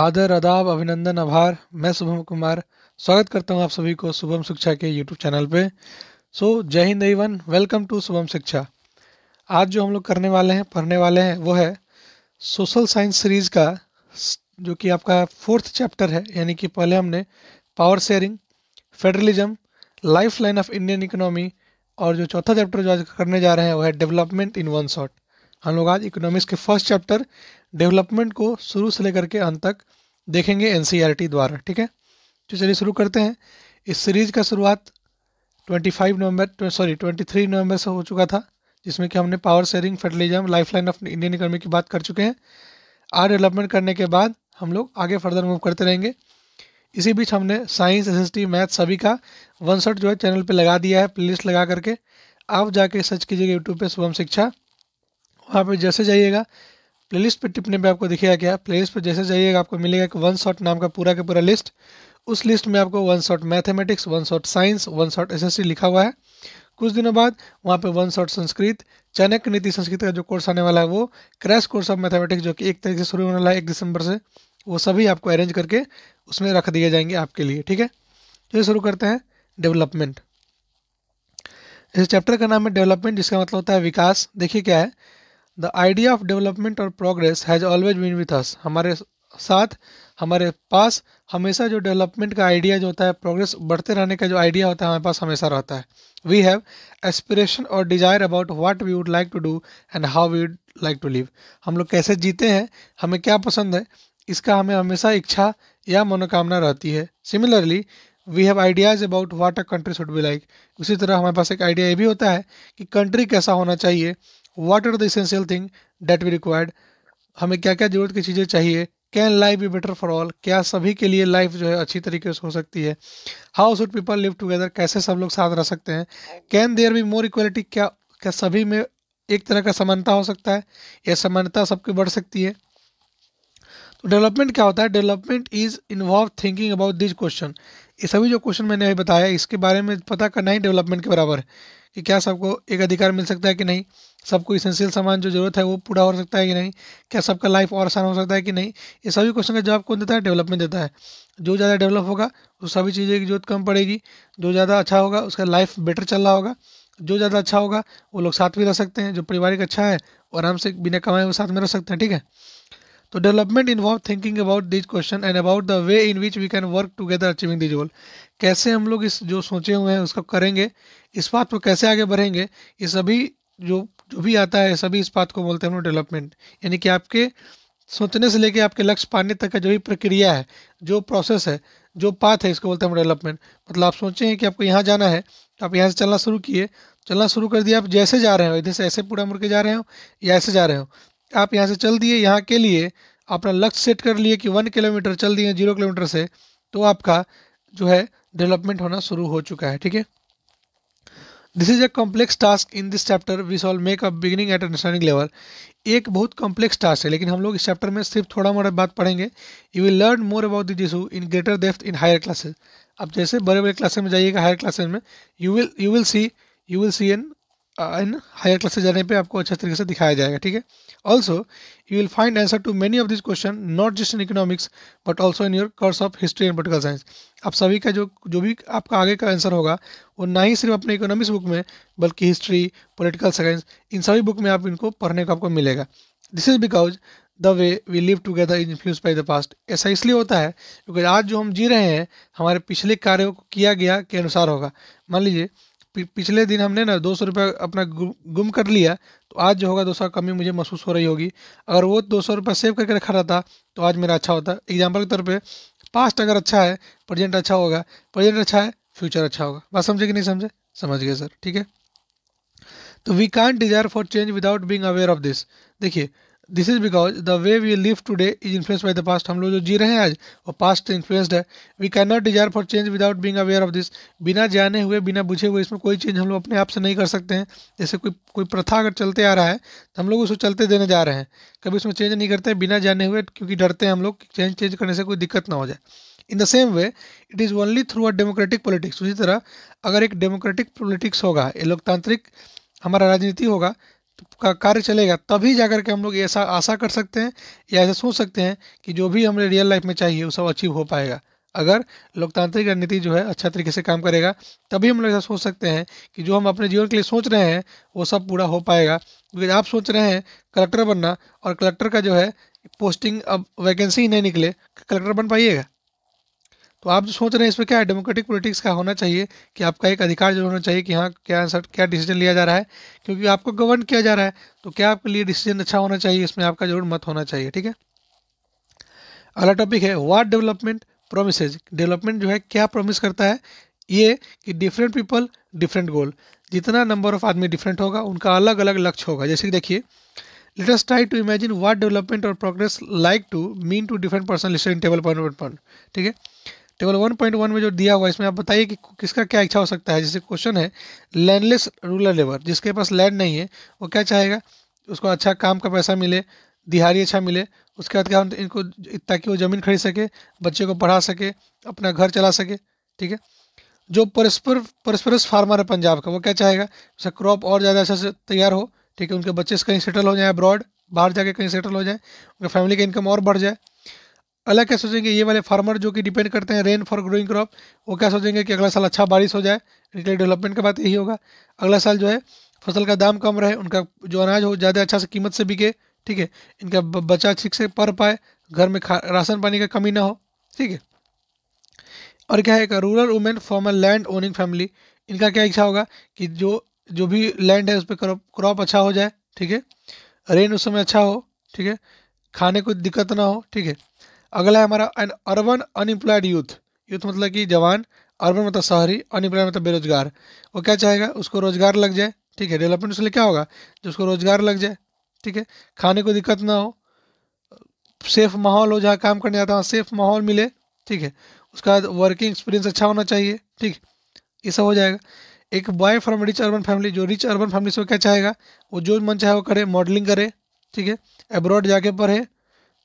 आदर अदाब अभिनंदन आभार मैं शुभम कुमार स्वागत करता हूं आप सभी को शुभम शिक्षा के यूट्यूब चैनल पे सो so, जय हिंद everyone welcome to Shubham Shiksha आज जो हम लोग करने वाले हैं पढ़ने वाले हैं वो है सोशल साइंस सीरीज का जो कि आपका फोर्थ चैप्टर है यानी कि पहले हमने power sharing federalism life line of Indian economy और जो चौथा चैप्टर जो आज करने जा रहे हैं वो है डेवलपमेंट इन वन शॉट हम लोग आज इकोनॉमिक्स के फर्स्ट चैप्टर डेवलपमेंट को शुरू से लेकर के अंत तक देखेंगे एन e द्वारा ठीक है तो चलिए शुरू करते हैं इस सीरीज़ का शुरुआत 25 नवंबर सॉरी 23 नवंबर से हो चुका था जिसमें कि हमने power sharing federalism lifeline of Indian economy की बात कर चुके हैं आर डेवलपमेंट करने के बाद हम लोग आगे फर्दर मूव करते रहेंगे इसी बीच हमने साइंस एस मैथ सभी का वन शॉट जो है चैनल पर लगा दिया है प्ले लगा करके आप जाके सर्च कीजिएगा यूट्यूब पर शुभम शिक्षा वहाँ पर जैसे जाइएगा प्लेलिस्ट पर टिप्पणी में आपको गया प्ले प्लेलिस्ट पर जैसे जाइएगा आपको मिलेगा एक वन शॉट नाम का पूरा का पूरा लिस्ट उस लिस्ट में आपको one shot mathematics one shot science one shot SSC लिखा हुआ है कुछ दिनों बाद वहाँ पे वन शॉट संस्कृत चाणक्य नीति संस्कृत का जो कोर्स आने वाला है वो क्रैश कोर्स ऑफ मैथमेटिक्स जो कि एक तरीके से शुरू होने वाला है एक दिसंबर से वो सभी आपको अरेंज करके उसमें रख दिए जाएंगे आपके लिए ठीक है चलिए तो शुरू करते हैं डेवलपमेंट इस चैप्टर का नाम है डेवलपमेंट जिसका मतलब होता है विकास देखिए क्या है द आइडिया ऑफ डेवलपमेंट और progress has always been with us हमारे साथ हमारे पास हमेशा जो डेवलपमेंट का आइडिया जो होता है प्रोग्रेस बढ़ते रहने का जो आइडिया होता है हमारे पास हमेशा रहता है वी हैव एस्पिरेशन और desire about what we would like to do and how we would like to live हम लोग कैसे जीते हैं हमें क्या पसंद है इसका हमें हमेशा इच्छा या मनोकामना रहती है similarly we have ideas about what a country should be like उसी तरह हमारे पास एक आइडिया ये भी होता है कि कंट्री कैसा होना चाहिए what are the essential thing that we required हमें क्या क्या ज़रूरत की चीज़ें चाहिए can life be better for all क्या सभी के लिए लाइफ जो है अच्छी तरीके से हो सकती है how should people live together कैसे सब लोग साथ रह सकते हैं can there be more equality क्या क्या सभी में एक तरह का समानता हो सकता है या समानता सबकी बढ़ सकती है तो डेवलपमेंट क्या होता है development is involve thinking about this question ये सभी जो क्वेश्चन मैंने अभी बताया इसके बारे में पता करना ही डेवलपमेंट के बराबर है कि क्या सबको एक अधिकार मिल सकता है कि नहीं सबको इसेंशियल सामान जो जरूरत है वो पूरा हो सकता है कि नहीं क्या सबका लाइफ और आसान हो सकता है कि नहीं ये सभी क्वेश्चन का जवाब कौन देता है डेवलपमेंट देता है जो ज़्यादा डेवलप होगा उस सभी चीज़ों की जरूरत कम पड़ेगी जो ज़्यादा अच्छा होगा उसका लाइफ बेटर चल रहा होगा जो ज़्यादा अच्छा होगा वो लोग साथ भी रह सकते हैं जो पारिवारिक अच्छा है वो आराम से बिना कमाए वो साथ में रह सकते हैं ठीक है तो development involve thinking about this question and about the way in which we can work together achieving this goal कैसे हम लोग इस जो सोचे हुए हैं उसको करेंगे इस बात को कैसे आगे बढ़ेंगे ये सभी जो भी आता है सभी इस बात को बोलते हैं हम लोग डेवलपमेंट यानी कि आपके सोचने से लेके आपके लक्ष्य पाने तक का जो भी प्रक्रिया है जो प्रोसेस है जो पाथ है इसको बोलते हैं डेवलपमेंट मतलब आप सोचें कि आपको यहाँ जाना है तो आप यहाँ से चलना शुरू किए चलना शुरू कर दिया आप जैसे जा रहे हो इधर से ऐसे पूरा मुड़ के जा रहे हो या ऐसे जा रहे हो आप यहाँ से चल दिए यहाँ के लिए अपना लक्ष्य सेट कर लिए कि वन किलोमीटर चल दिए जीरो किलोमीटर से तो आपका जो है डेवलपमेंट होना शुरू हो चुका है ठीक है this is a complex task in this chapter we shall make a beginning at understanding level एक बहुत कॉम्प्लेक्स टास्क है लेकिन हम लोग इस चैप्टर में सिर्फ थोड़ा मोटा बात पढ़ेंगे you will learn more about this issue in greater depth in higher classes अब जैसे बड़े बड़े क्लासे में जाइएगा हायर क्लासेज में you will you will see you will see in in higher classes जाने पर आपको अच्छे तरीके से दिखाया जाएगा ठीक है Also, you will find answer to many of these question not just in economics but also in your course of history and political science. आप सभी का जो जो भी आपका आगे का आंसर होगा वो ना ही सिर्फ अपने इकोनॉमिक्स बुक में बल्कि हिस्ट्री पोलिटिकल साइंस इन सभी बुक में आप इनको पढ़ने को आपको मिलेगा this is because the way we live together is influence by the past ऐसा इसलिए होता है क्योंकि आज जो हम जी रहे हैं हमारे पिछले कार्यों को किया गया के अनुसार होगा मान लीजिए पिछले दिन हमने ना दो सौ रुपये अपना गुम कर लिया तो आज जो होगा दो सौ कमी मुझे महसूस हो रही होगी अगर वो दो सौ रुपये सेव करके रखा रहता तो आज मेरा अच्छा होता एग्जाम्पल के तौर पर पास्ट अगर अच्छा है प्रेजेंट अच्छा होगा प्रेजेंट अच्छा है फ्यूचर अच्छा होगा बात समझे कि नहीं समझे समझ गए सर ठीक है तो we can desire for change without being aware of this देखिए this is because the way we live today is influence by the past हम लोग जो जी रहे हैं आज वो पास्ट इन्फ्लुएंस्ड है we can not desire for change without being aware of this बिना जाने हुए बिना बुझे हुए इसमें कोई चेंज हम लोग अपने आप से नहीं कर सकते हैं जैसे कोई कोई प्रथा अगर चलते आ रहा है तो हम लोग उसको चलते देने जा रहे हैं कभी उसमें चेंज नहीं करते बिना जाने हुए क्योंकि डरते हैं हम लोग चेंज चेंज करने से कोई दिक्कत ना हो जाए in the same way it is only through a democratic politics उसी तरह अगर एक डेमोक्रेटिक पॉलिटिक्स होगा ये लोकतांत्रिक हमारा राजनीति होगा का कार्य चलेगा तभी जाकर के हम लोग ऐसा आशा कर सकते हैं या ऐसा सोच सकते हैं कि जो भी हमें रियल लाइफ में चाहिए वो सब अचीव हो पाएगा अगर लोकतांत्रिक रणनीति जो है अच्छा तरीके से काम करेगा तभी हम लोग ऐसा सोच सकते हैं कि जो हम अपने जीवन के लिए सोच रहे हैं वो सब पूरा हो पाएगा क्योंकि आप सोच रहे हैं कलेक्टर बनना और कलेक्टर का जो है पोस्टिंग अब वैकेंसी ही नहीं निकले कलेक्टर बन पाइएगा तो आप जो सोच रहे हैं इसमें क्या है डेमोक्रेटिक पॉलिटिक्स का होना चाहिए कि आपका एक अधिकार जो होना चाहिए कि हाँ क्या आंसर क्या डिसीजन लिया जा रहा है क्योंकि आपको गवर्न किया जा रहा है तो क्या आपके लिए डिसीजन अच्छा होना चाहिए इसमें आपका जरूर मत होना चाहिए ठीक है अगला टॉपिक है वाट डेवलपमेंट प्रोमिसज डेवलपमेंट जो है क्या प्रोमिस करता है ये कि डिफरेंट पीपल डिफरेंट गोल जितना नंबर ऑफ आदमी डिफरेंट होगा उनका अलग अलग लक्ष्य होगा जैसे कि देखिए latest try to imagine imagine development और progress like to mean to to person person table table ठीक है टेबल 1.1 में जो दिया हुआ है इसमें आप बताइए कि किसका क्या इच्छा हो सकता है जैसे क्वेश्चन है लैंडलेस रूरल लेबर जिसके पास लैंड नहीं है वो क्या चाहेगा उसको अच्छा काम का पैसा मिले दिहाड़ी अच्छा मिले उसके बाद क्या हम इनको ताकि वो ज़मीन खरीद सके बच्चे को पढ़ा सके अपना घर चला सके ठीक है जो परस्पर परस्परस फार्मर है पंजाब का वो क्या चाहेगा उसका क्रॉप और ज़्यादा अच्छा से तैयार हो ठीक है उनके बच्चे कहीं सेटल हो जाए अब्रॉड बाहर जाके कहीं सेटल हो जाए उनके फैमिली का इनकम और बढ़ जाए अलग क्या सोचेंगे ये वाले फार्मर जो कि डिपेंड करते हैं रेन फॉर ग्रोइंग क्रॉप वो क्या सोचेंगे कि अगला साल अच्छा बारिश हो जाए इनके लिए डेवलपमेंट का बात यही होगा अगला साल जो है फसल का दाम कम रहे उनका जो अनाज हो ज़्यादा अच्छा से कीमत से बिके ठीक है इनका बच्चा ठीक से पढ़ पाए घर में खा राशन पानी का कमी ना हो ठीक है और क्या है rural women from a land owning family इनका क्या इच्छा होगा कि जो जो भी लैंड है उस पर क्रॉप क्रॉप अच्छा हो जाए ठीक है रेन उस समय अच्छा हो ठीक है खाने को दिक्कत ना हो ठीक है अगला है हमारा an urban unemployed youth youth मतलब कि जवान अर्बन मतलब शहरी अनएम्प्लॉयड मतलब बेरोजगार वो क्या चाहेगा उसको रोजगार लग जाए ठीक है डेवलपमेंट उसके लिए क्या होगा जो उसको रोजगार लग जाए ठीक है खाने को दिक्कत ना हो सेफ माहौल हो जहाँ काम करने जाता है वहाँ सेफ माहौल मिले ठीक है उसका वर्किंग एक्सपीरियंस अच्छा होना चाहिए ठीक ये सब हो जाएगा एक boy from rich urban family जो रिच अर्बन फैमिली से क्या चाहेगा वो जो मन चाहे वो करे मॉडलिंग करे ठीक है एब्रॉड जाके पढ़े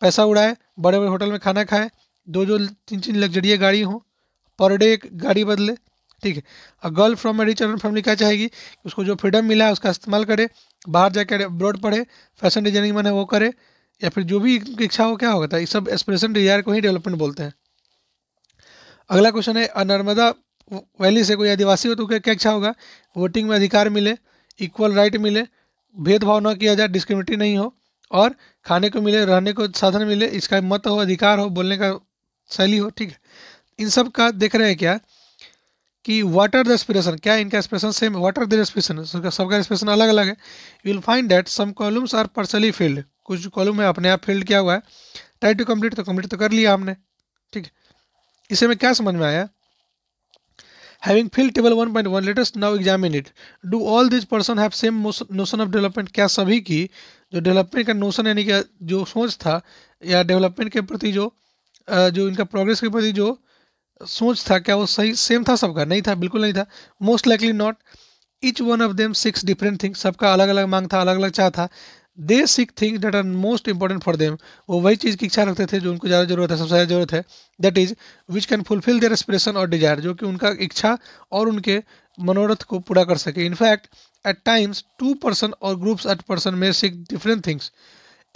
पैसा उड़ाए बड़े बड़े होटल में खाना खाए दो जो तीन तीन लग्जरी गाड़ी हो पर डे एक गाड़ी बदले ठीक है a girl from a rich urban family क्या चाहेगी उसको जो फ्रीडम मिला है उसका इस्तेमाल करे बाहर जाकर अब्रॉड पढ़े फैशन डिजाइनिंग मैंने वो करे या फिर जो भी इच्छा हो क्या होगा था ये सब एक्सप्रेशन डिजायर को ही डेवलपमेंट बोलते हैं अगला क्वेश्चन है नर्मदा वैली से कोई आदिवासी हो तो क्या इच्छा होगा वोटिंग में अधिकार मिले इक्वल राइट मिले भेदभाव न किया जाए डिस्क्रिमिनेटरी नहीं हो और खाने को मिले रहने को साधन मिले इसका मत हो अधिकार हो बोलने का शैली हो ठीक है इन सब का देख रहे हैं क्या कि वाटर द एस्पिरेशन क्या इनका एक्सप्रेशन सेम है वाट द एस्पिरेशन सबका एक्सप्रेशन अलग अलग है you will find that some columns are personally filled कुछ कॉलम है अपने आप फील्ड किया हुआ है ट्राई टू कम्प्लीट तो कम्प्लीट तो कर लिया हमने ठीक है इसे में क्या समझ में आया having filled table 1.1 let us now examine it do all these person have same notion of development क्या सभी की जो डेवलपमेंट का नोशन यानी कि जो सोच था या डेवलपमेंट के प्रति जो जो इनका प्रोग्रेस के प्रति जो सोच था क्या वो सही सेम था सबका नहीं था बिल्कुल नहीं था most likely not each one of them six different things सबका अलग अलग मांग था अलग अलग चाह था the six things that are most important for them वो वही चीज़ की इच्छा रखते थे जो उनको ज़्यादा जरूरत है सबसे ज़्यादा जरूरत है that is which can fulfil their aspiration और डिजायर जो कि उनका इच्छा और उनके मनोरथ को पूरा कर सके in fact at times two person और groups at person may seek different things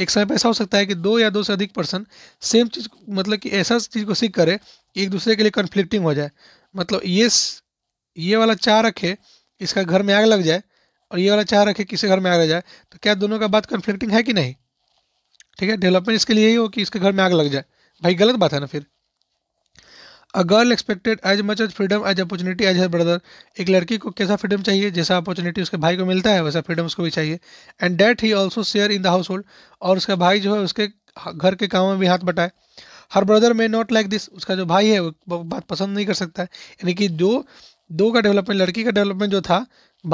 एक समय पर ऐसा हो सकता है कि दो या दो से अधिक पर्सन सेम चीज़ मतलब कि ऐसा चीज़ को सीख करे एक दूसरे के लिए कन्फ्लिक्टिंग हो जाए मतलब ये ये वाला चाह रखे इसका घर में आग लग जाए और ये वाला चाह रखे किसी घर में आग लग जाए तो क्या दोनों का बात कन्फ्लिक्टिंग है कि नहीं ठीक है डेवलपमेंट इसके लिए ही हो कि इसके घर में आग लग जाए भाई गलत बात है ना फिर a girl expected as much as freedom as opportunity as her brother एक लड़की को कैसा फ्रीडम चाहिए जैसा अपॉर्चुनिटी उसके भाई को मिलता है वैसा फ्रीडम उसको भी चाहिए and that he also share in the household और उसका भाई जो है उसके घर के कामों में भी हाथ बटाए her brother may not like this उसका जो भाई है वो बात पसंद नहीं कर सकता है यानी कि दो दो का डेवलपमेंट लड़की का डेवलपमेंट जो था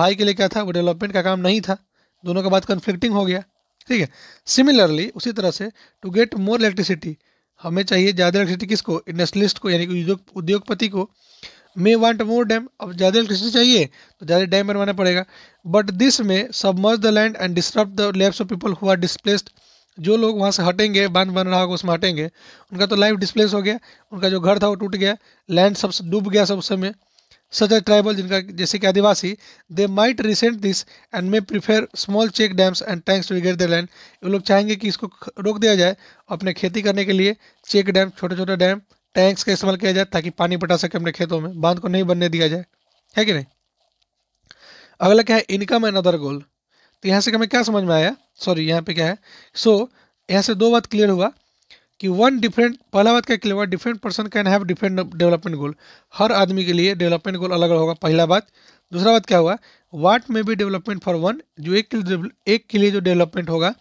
भाई के लिए क्या था वो डेवलपमेंट का काम नहीं था दोनों का बात कन्फ्लिक्टिंग हो गया ठीक है सिमिलरली उसी तरह से टू गेट मोर इलेक्ट्रिसिटी हमें चाहिए ज़्यादा इलेक्ट्रिसिटी किसको इंडस्ट्रियलिस्ट को यानी कि उद्योगपति को मे वांट मोर डैम अब ज़्यादा इलेक्ट्रिसिटी चाहिए तो ज़्यादा डैम बनवाना पड़ेगा but this may submerge the land and disturb the lives of people हुआ डिस्प्लेस्ड जो लोग वहाँ से हटेंगे बांध बन रहा होगा उसमें हटेंगे उनका तो लाइफ डिस्प्लेस हो गया उनका जो घर था वो टूट गया लैंड सब डूब गया सब समय सच ए ट्राइबल जिनका जैसे कि आदिवासी they might resent this and may prefer small check dams and tanks to the land वो लोग चाहेंगे कि इसको रोक दिया जाए अपने खेती करने के लिए चेक डैम छोटे छोटे डैम टैंक्स का इस्तेमाल किया जाए ताकि पानी पटा सके अपने खेतों में बांध को नहीं बनने दिया जाए है कि नहीं अगला क्या है इनकम एंड अदर गोल तो यहाँ से हमें क्या समझ में आया सॉरी यहाँ पे क्या है सो so, यहाँ से दो बात क्लियर हुआ कि वन डिफरेंट पहला बात क्या क्लियर हुआ different person can have different development goal हर आदमी के लिए डेवलपमेंट गोल अलग अलग होगा पहला बात दूसरा बात क्या हुआ what may be development for one जो एक के लिए एक के लिए जो डेवलपमेंट होगा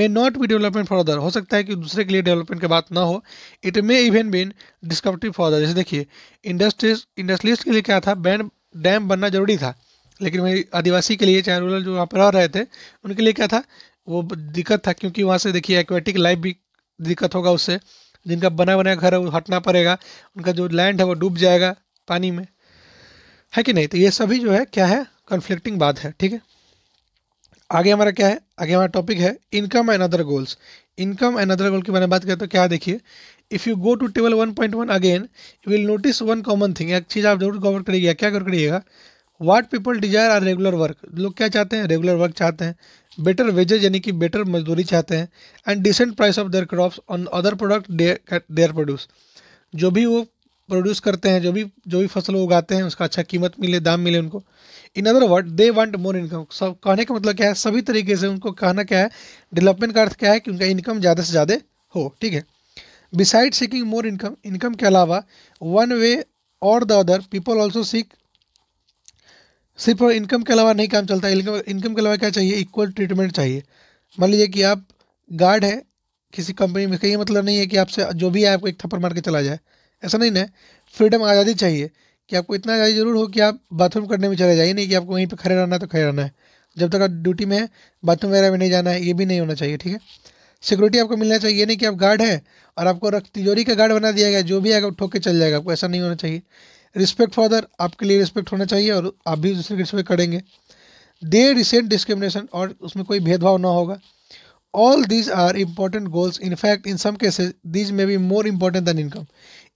may not be development for other हो सकता है कि दूसरे के लिए डेवलपमेंट की बात ना हो it may even been discovery for other जैसे देखिए इंडस्ट्रीज इंडस्ट्रीज के लिए क्या था बैंड डैम बनना जरूरी था लेकिन मेरी आदिवासी के लिए चाहे रूरल जो वहाँ पर रह रहे थे उनके लिए क्या था वो दिक्कत था क्योंकि वहाँ से देखिए एक्वेटिक लाइफ भी दिक्कत होगा उससे जिनका बना बनाया घर है वो हटना पड़ेगा उनका जो लैंड है वो डूब जाएगा पानी में है कि नहीं तो ये सभी जो है क्या है कन्फ्लिक्टिंग बात है ठीक है आगे हमारा क्या है आगे हमारा टॉपिक है income and other goals income and other goal की मैंने बात करें तो क्या देखिए if you go to table one point one again you will notice one common thing एक चीज़ आप जरूर गौर करिएगा क्या गौर करिएगा what people desire are regular work लोग क्या चाहते हैं रेगुलर वर्क चाहते हैं बेटर वेजेज यानी कि बेटर मजदूरी चाहते हैं and decent price of their crops on other product their produce जो भी वो प्रोड्यूस करते हैं जो भी जो भी फसल वो उगाते हैं उसका अच्छा कीमत मिले दाम मिले उनको in other word they want more income सब कहने का मतलब क्या है सभी तरीके से उनको कहना क्या है डेवलपमेंट का अर्थ क्या है कि उनका इनकम ज़्यादा से ज़्यादा हो ठीक है beside seeking more income income के अलावा वन वे और the other people also seek सिर्फ इनकम के अलावा नहीं काम चलता है इनकम इनकम के अलावा क्या चाहिए इक्वल ट्रीटमेंट चाहिए मान लीजिए कि आप गार्ड है किसी कंपनी में कहीं मतलब नहीं है कि आपसे जो भी है आपको एक थप्पड़ मार के चला जाए ऐसा नहीं ना फ्रीडम आज़ादी चाहिए कि आपको इतना आज़ादी जरूर हो कि आप बाथरूम करने में चले जाइए नहीं कि आपको वहीं पर खड़े रहना है तो खड़े रहना है जब तक आप ड्यूटी में है बाथरूम वगैरह में नहीं जाना है ये भी नहीं होना चाहिए ठीक है सिक्योरिटी आपको मिलना चाहिए ये नहीं कि आप गार्ड है और आपको तिजोरी का गार्ड बना दिया गया जो भी आएगा ठोक के चल जाएगा आपको ऐसा नहीं होना चाहिए रिस्पेक्ट फॉर अदर आपके लिए रिस्पेक्ट होना चाहिए और आप भी दूसरे की रिस्पेक्ट करेंगे दे रिसेंट डिस्क्रिमिनेशन और उसमें कोई भेदभाव ना होगा all these are important goals in fact in some cases these may be more important than income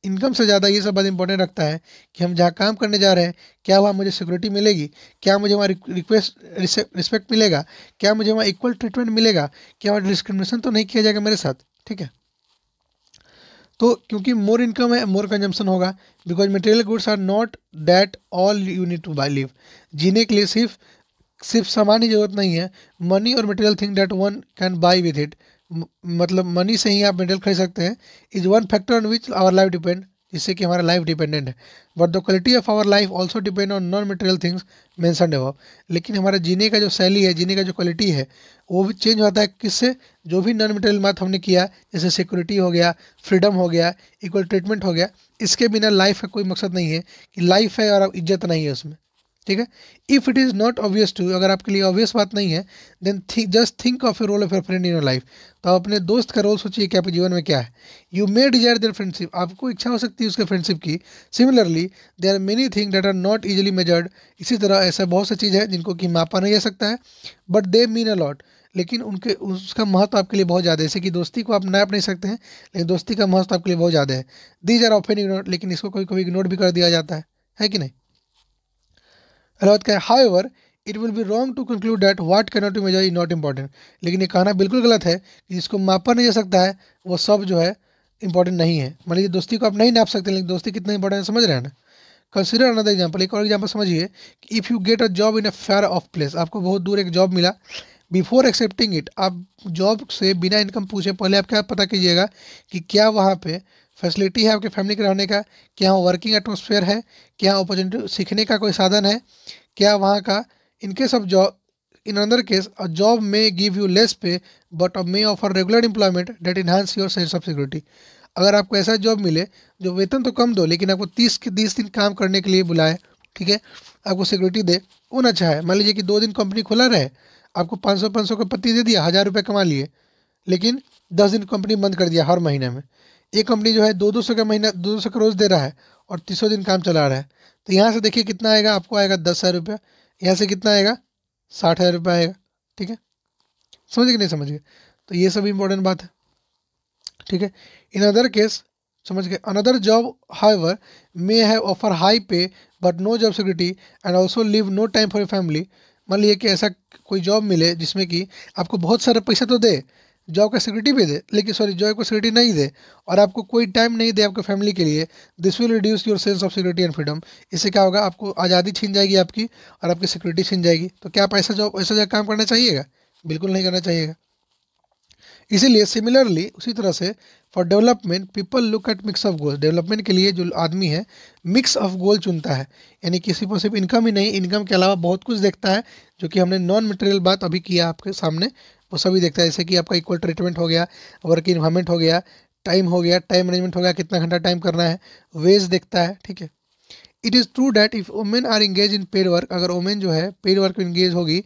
income से ज़्यादा ये सब बात इंपॉर्टेंट रखता है कि हम जहाँ काम करने जा रहे हैं क्या वहाँ मुझे सिक्योरिटी मिलेगी क्या मुझे वहाँ रिक्वेस्ट रिस्पेक्ट मिलेगा क्या मुझे वहाँ इक्वल ट्रीटमेंट मिलेगा क्या वहाँ डिस्क्रिमिनेशन तो नहीं किया जाएगा मेरे साथ ठीक है तो क्योंकि मोर इनकम है मोर कंजम्पशन होगा because material goods are not that all you need to buy live जीने के लिए सिर्फ सिर्फ सामान ही जरूरत नहीं है मनी और material thing that one can buy with it मतलब मनी से ही आप मटेरियल खरीद सकते हैं is one factor on which our life depend इससे कि हमारा लाइफ डिपेंडेंट है but the quality of our life also depend on non material things mentioned एवं लेकिन हमारा जीने का जो शैली है जीने का जो क्वालिटी है वो भी चेंज होता है किससे जो भी नॉन मटेरियल बात हमने किया जैसे सिक्योरिटी हो गया फ्रीडम हो गया इक्वल ट्रीटमेंट हो गया इसके बिना लाइफ का कोई मकसद नहीं है कि लाइफ है और अब इज्जत नहीं है उसमें ठीक है if it is not obvious to अगर आपके लिए ऑब्वियस बात नहीं है then just think of a role of a friend in your life तो आप अपने दोस्त का रोल सोचिए कि आपके जीवन में क्या है you may desire their friendship आपको इच्छा हो सकती है उसके फ्रेंडशिप की similarly there are many thing that are not easily measured इसी तरह ऐसा बहुत सी चीज़ है जिनको कि मापा नहीं जा सकता है but they mean a lot लेकिन उनके उसका महत्व आपके लिए बहुत ज़्यादा है जैसे कि दोस्ती को आप नाप नहीं सकते हैं लेकिन दोस्ती का महत्व आपके लिए बहुत ज़्यादा है दीज आर ऑफेन इग्नोर लेकिन इसको कभी कभी इग्नोर भी कर दिया जाता है है कि नहीं allowed however it will be wrong to conclude that what can not measure is not important लेकिन ये कहना बिल्कुल गलत है कि जिसको मापा नहीं जा सकता है वो सब जो है इंपॉर्टेंट नहीं है मान मतलब लीजिए दोस्ती को आप नहीं नाप सकते लेकिन दोस्ती कितना इंपॉर्टेंट समझ रहे हैं ना कंसिडर अनदर एग्जाम्पल एक और एग्जाम्पल समझिए कि if you get a job in a far off place आपको बहुत दूर एक जॉब मिला बिफोर एक्सेप्टिंग इट आप जॉब से बिना इनकम पूछे पहले आप क्या पता कीजिएगा कि क्या वहाँ पे फैसिलिटी है आपके फैमिली के रहने का क्या वहाँ वर्किंग एटमोसफेयर है क्या अपॉर्चुनिटी सीखने का कोई साधन है क्या वहाँ का in case of job in other case a job may give you less pay but may offer regular employment that enhance your sense of security अगर आपको ऐसा जॉब मिले जो वेतन तो कम दो लेकिन आपको तीस के तीस दिन काम करने के लिए बुलाए ठीक है आपको सिक्योरिटी दे वो ना है मान लीजिए कि दो दिन कंपनी खुला रहे आपको पाँच सौ पाँच सौ का पत्ती दे दिया हज़ार रुपये कमा लिए लेकिन दस दिन कंपनी बंद कर दिया हर महीने में ये कंपनी जो है दो दो सौ का महीना दो दो सौ का रोज़ दे रहा है और तीसों दिन काम चला रहा है तो यहाँ से देखिए कितना आएगा आपको आएगा दस हज़ार रुपया यहाँ से कितना आएगा साठ हज़ार रुपया आएगा ठीक है समझ गए नहीं समझ गए तो ये सब इम्पोर्टेंट बात है ठीक है इन अदर केस समझ गए another job however may have offer high pay but no job security and also leave no time for family मान लीजिए कि ऐसा कोई जॉब मिले जिसमें कि आपको बहुत सारा पैसा तो दे जॉब का सिक्योरिटी भी दे लेकिन सॉरी जॉब को सिक्योरिटी नहीं दे और आपको कोई टाइम नहीं दे आपके फैमिली के लिए this will reduce your sense of security and freedom इससे क्या होगा आपको आज़ादी छीन जाएगी आपकी और आपकी सिक्योरिटी छीन जाएगी तो क्या आप ऐसा जॉब ऐसा जगह काम करना चाहिएगा बिल्कुल नहीं करना चाहिएगा इसीलिए सिमिलरली उसी तरह से for development people look at mix of goals development के लिए जो आदमी है मिक्स ऑफ गोल चुनता है यानी किसी को सिर्फ इनकम ही नहीं इनकम के अलावा बहुत कुछ देखता है जो कि हमने नॉन मटेरियल बात अभी किया आपके सामने वो सभी देखता है जैसे कि आपका इक्वल ट्रीटमेंट हो गया वर्क इन्वायरमेंट हो गया टाइम हो गया टाइम मैनेजमेंट हो गया कितना घंटा टाइम करना है वेज देखता है ठीक है it is true that if women are engage in paid work अगर वुमेन जो है पेड वर्क में इंगेज होगी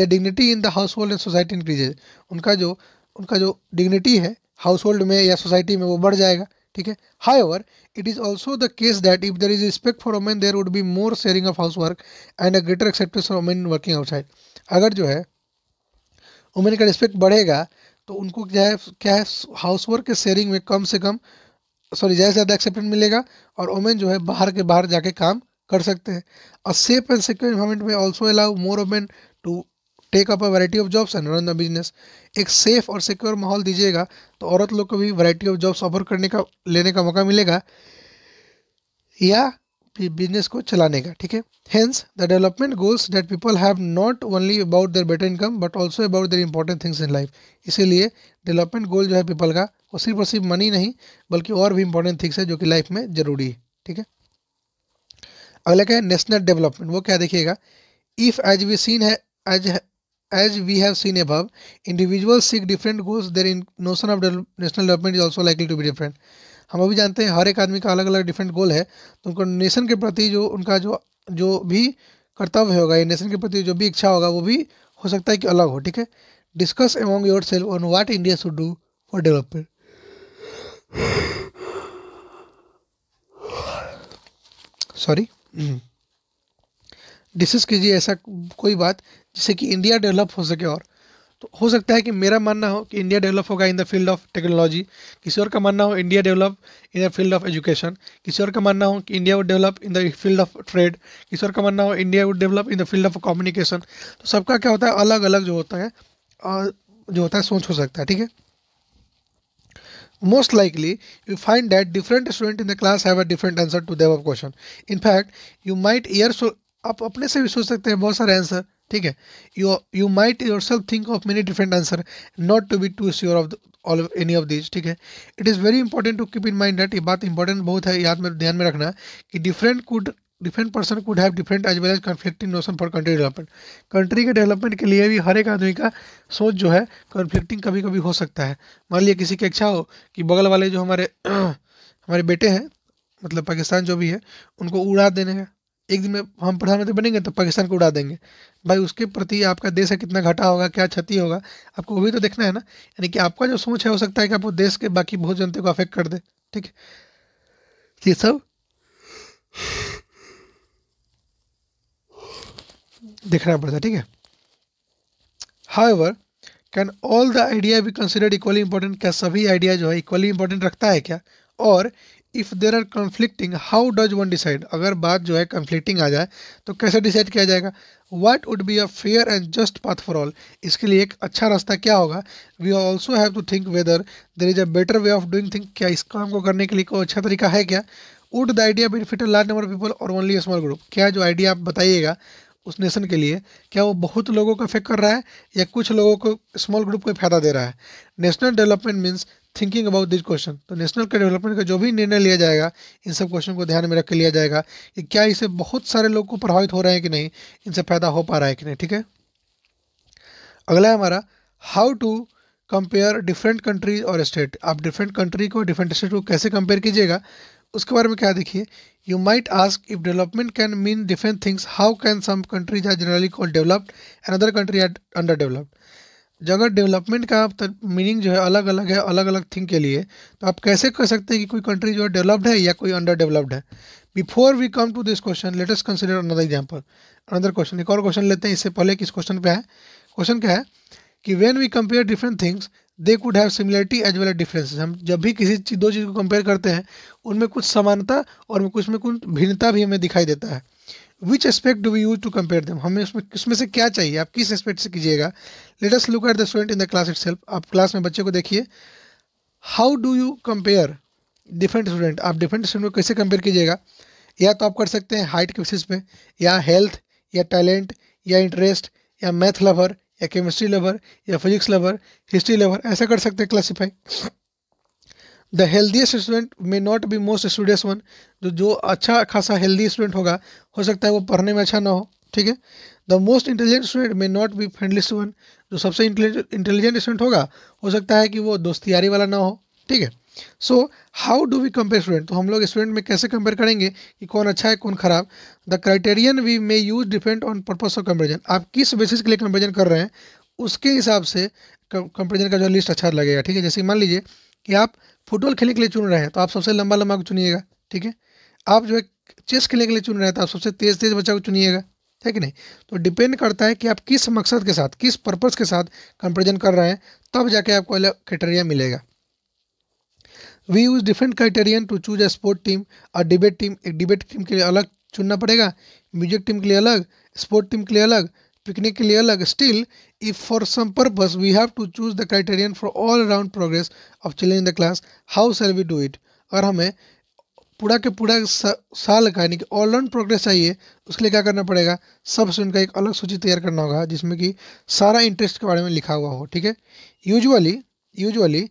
their dignity in the household and society increases उनका जो उनका जो डिग्निटी है हाउस होल्ड में या सोसाइटी में वो बढ़ जाएगा ठीक है however it is also the case that if there is respect for women there would be more sharing of house work and a greater acceptance for women working outside अगर जो है women का respect बढ़ेगा तो उनको क्या है क्या है हाउस वर्क के शेयरिंग में कम से कम सॉरी ज़्यादा से ज़्यादा एक्सेप्टेंस मिलेगा और वुमेन जो है बाहर के बाहर जाके काम कर सकते हैं और सेफ एंड सिक्योर इन्वायरमेंट में also allow more women to take up a variety of jobs and run the business एक सेफ और सिक्योर माहौल दीजिएगा तो औरत लोग को भी वैरायटी ऑफ जॉब्स ऑफर करने का लेने का मौका मिलेगा या बिजनेस को चलाने का ठीक है hence the development goals that people have not only about their better income but also about their important things in life इसीलिए डेवलपमेंट गोल जो है पीपल का वो सिर्फ और सिर्फ मनी नहीं बल्कि और भी इंपॉर्टेंट थिंग्स है जो कि लाइफ में जरूरी है ठीक है अगला क्या है नेशनल डेवलपमेंट वो क्या देखिएगा इफ़ एज वी सीन है as as we have seen above, individuals seek different goals, their notion of national development is also likely to be different. हम अभी जानते हैं हर एक आदमी का अलग अलग डिफरेंट गोल है तो उनको नेशन के प्रति जो उनका जो जो भी कर्तव्य होगा या नेशन के प्रति जो भी इच्छा होगा वो भी हो सकता है कि अलग हो ठीक है discuss among yourself on what India should do for development sorry discuss कीजिए ऐसा कोई बात जिससे कि इंडिया डेवलप हो सके और तो हो सकता है कि मेरा मानना हो कि इंडिया डेवलप होगा in the field of technology किसी और का मानना हो India develop in the field of education किसी और का मानना हो कि India would develop in the field of trade किसी और का मानना हो India would develop in the field of communication तो सबका क्या होता है अलग अलग जो होता है जो होता है सोच हो सकता है ठीक है most likely you find that different student in the class have a different answer to the question in fact you might hear so आप अपने से भी सोच सकते हैं बहुत सारे आंसर ठीक है you you might yourself think of many different answer not to be too sure of all any of this ठीक है it is very important to keep in mind that ये बात इंपॉर्टेंट बहुत है याद में ध्यान में रखना कि different could different person could have different as well as conflicting notion for country development country के डेवलपमेंट के लिए भी हर एक आदमी का सोच जो है कन्फ्लिक्टिंग कभी कभी हो सकता है मान लिया किसी की इच्छा हो कि बगल वाले जो हमारे हमारे बेटे हैं मतलब पाकिस्तान जो भी है उनको उड़ा देने हैं एक दिन में हम प्रधानमंत्री बनेंगे तो पाकिस्तान को उड़ा देंगे भाई उसके प्रति आपका देश का कितना घाटा होगा क्या क्षति होगा आपको वो भी तो देखना है ना यानी कि आपका जो सोच है हो सकता है कि आप देश के बाकी बहुत जनता को अफेक्ट कर दे ठीक है ये सब देखना पड़ता ठीक है however can all the idea be considered equally important क्या सभी आइडिया जो है इक्वली इंपॉर्टेंट रखता है क्या और if there are conflicting how does one decide अगर बात जो है कन्फ्लिक्टिंग आ जाए तो कैसे डिसाइड किया जाएगा what would be a fair and just path for all इसके लिए एक अच्छा रास्ता क्या होगा we also have to think whether there is a better way of doing thing क्या इस काम को करने के लिए कोई अच्छा तरीका है क्या would the idea benefit large number people और ओनली स्मॉल ग्रुप क्या जो आइडिया आप बताइएगा उस नेशन के लिए क्या वो बहुत लोगों को इफेक्ट कर रहा है या कुछ लोगों को स्मॉल ग्रुप को फायदा दे रहा है national development means thinking about this question तो नेशनल के डेवलपमेंट का जो भी निर्णय लिया जाएगा इन सब क्वेश्चन को ध्यान में रख के लिया जाएगा कि क्या इसे बहुत सारे लोग को प्रभावित हो रहे हैं कि नहीं इनसे फायदा हो पा रहा है कि नहीं ठीक है अगला है हमारा how to compare different countries और स्टेट आप डिफरेंट कंट्री को डिफरेंट स्टेट को कैसे कंपेयर कीजिएगा उसके बारे में क्या देखिए you might ask if development can mean different things how can some countries are generally called developed and other country are underdeveloped जगह तो डेवलपमेंट का मीनिंग जो है अलग अलग है अलग अलग थिंग के लिए तो आप कैसे कह सकते हैं कि कोई कंट्री जो है डेवलप्ड है या कोई अंडर डेवलप्ड है before we come to this question let us consider another example another question एक और क्वेश्चन लेते हैं इससे पहले किस क्वेश्चन पे है क्वेश्चन क्या है कि when we compare different things they could have similarity as well as differences हम जब भी किसी चीज दो चीज़ को कंपेयर करते हैं उनमें कुछ समानता और कुछ में कुछ भिन्नता भी हमें दिखाई देता है which aspect do we use to compare them हमें उसमें उसमें से क्या चाहिए आप किस एस्पेक्ट से कीजिएगा let us look at the student in the class it आप क्लास में बच्चे को देखिए how do you compare different student आप डिफरेंट स्टूडेंट को कैसे कंपेयर कीजिएगा या तो आप कर सकते हैं हाइट के बेसिस पे या हेल्थ या टैलेंट या इंटरेस्ट या मैथ लवर या केमिस्ट्री लवर या फिजिक्स लवर हिस्ट्री लवर ऐसा कर सकते हैं classify the healthiest student may not be most studious one जो जो अच्छा खासा हेल्दी स्टूडेंट होगा हो सकता है वो पढ़ने में अच्छा ना हो ठीक है the most intelligent student may not be friendly one जो सबसे इंटेलिजेंट स्टूडेंट होगा हो सकता है कि वो दोस्तियारी वाला ना हो ठीक है so how do we compare student तो हम लोग स्टूडेंट में कैसे कंपेयर करेंगे कि कौन अच्छा है कौन खराब the criterion we may use depend on purpose of comparison आप किस बेसिस के लिए कंपेरिजन कर रहे हैं उसके हिसाब से कंपेरिजन का जो लिस्ट अच्छा लगेगा ठीक है जैसे मान लीजिए कि आप फुटबॉल खेलने के लिए चुन रहे हैं तो आप सबसे लंबा लंबा को चुनिएगा ठीक है आप जो है चेस खेलने के लिए चुन रहे हैं तो आप सबसे तेज तेज बच्चा को चुनिएगा ठीक है नहीं तो डिपेंड करता है कि आप किस मकसद के साथ किस पर्पज़ के साथ कंपेरिजन कर रहे हैं तब जाके आपको अलग क्राइटेरिया मिलेगा we use different criterion to choose a sport team और डिबेट टीम एक डिबेट टीम के लिए अलग चुनना पड़ेगा म्यूजिक टीम के लिए अलग स्पोर्ट टीम के लिए अलग पिकनिक के लिए अलग still if for some purpose we have to choose the criterion for all around progress of children in the class how shall we do it अगर हमें पूरा के पूरा साल का यानी कि ऑल राउंड प्रोग्रेस चाहिए उसके लिए क्या करना पड़ेगा सब स्टूडेंट का एक अलग सूची तैयार करना होगा जिसमें कि सारा इंटरेस्ट के बारे में लिखा हुआ हो ठीक है usually usually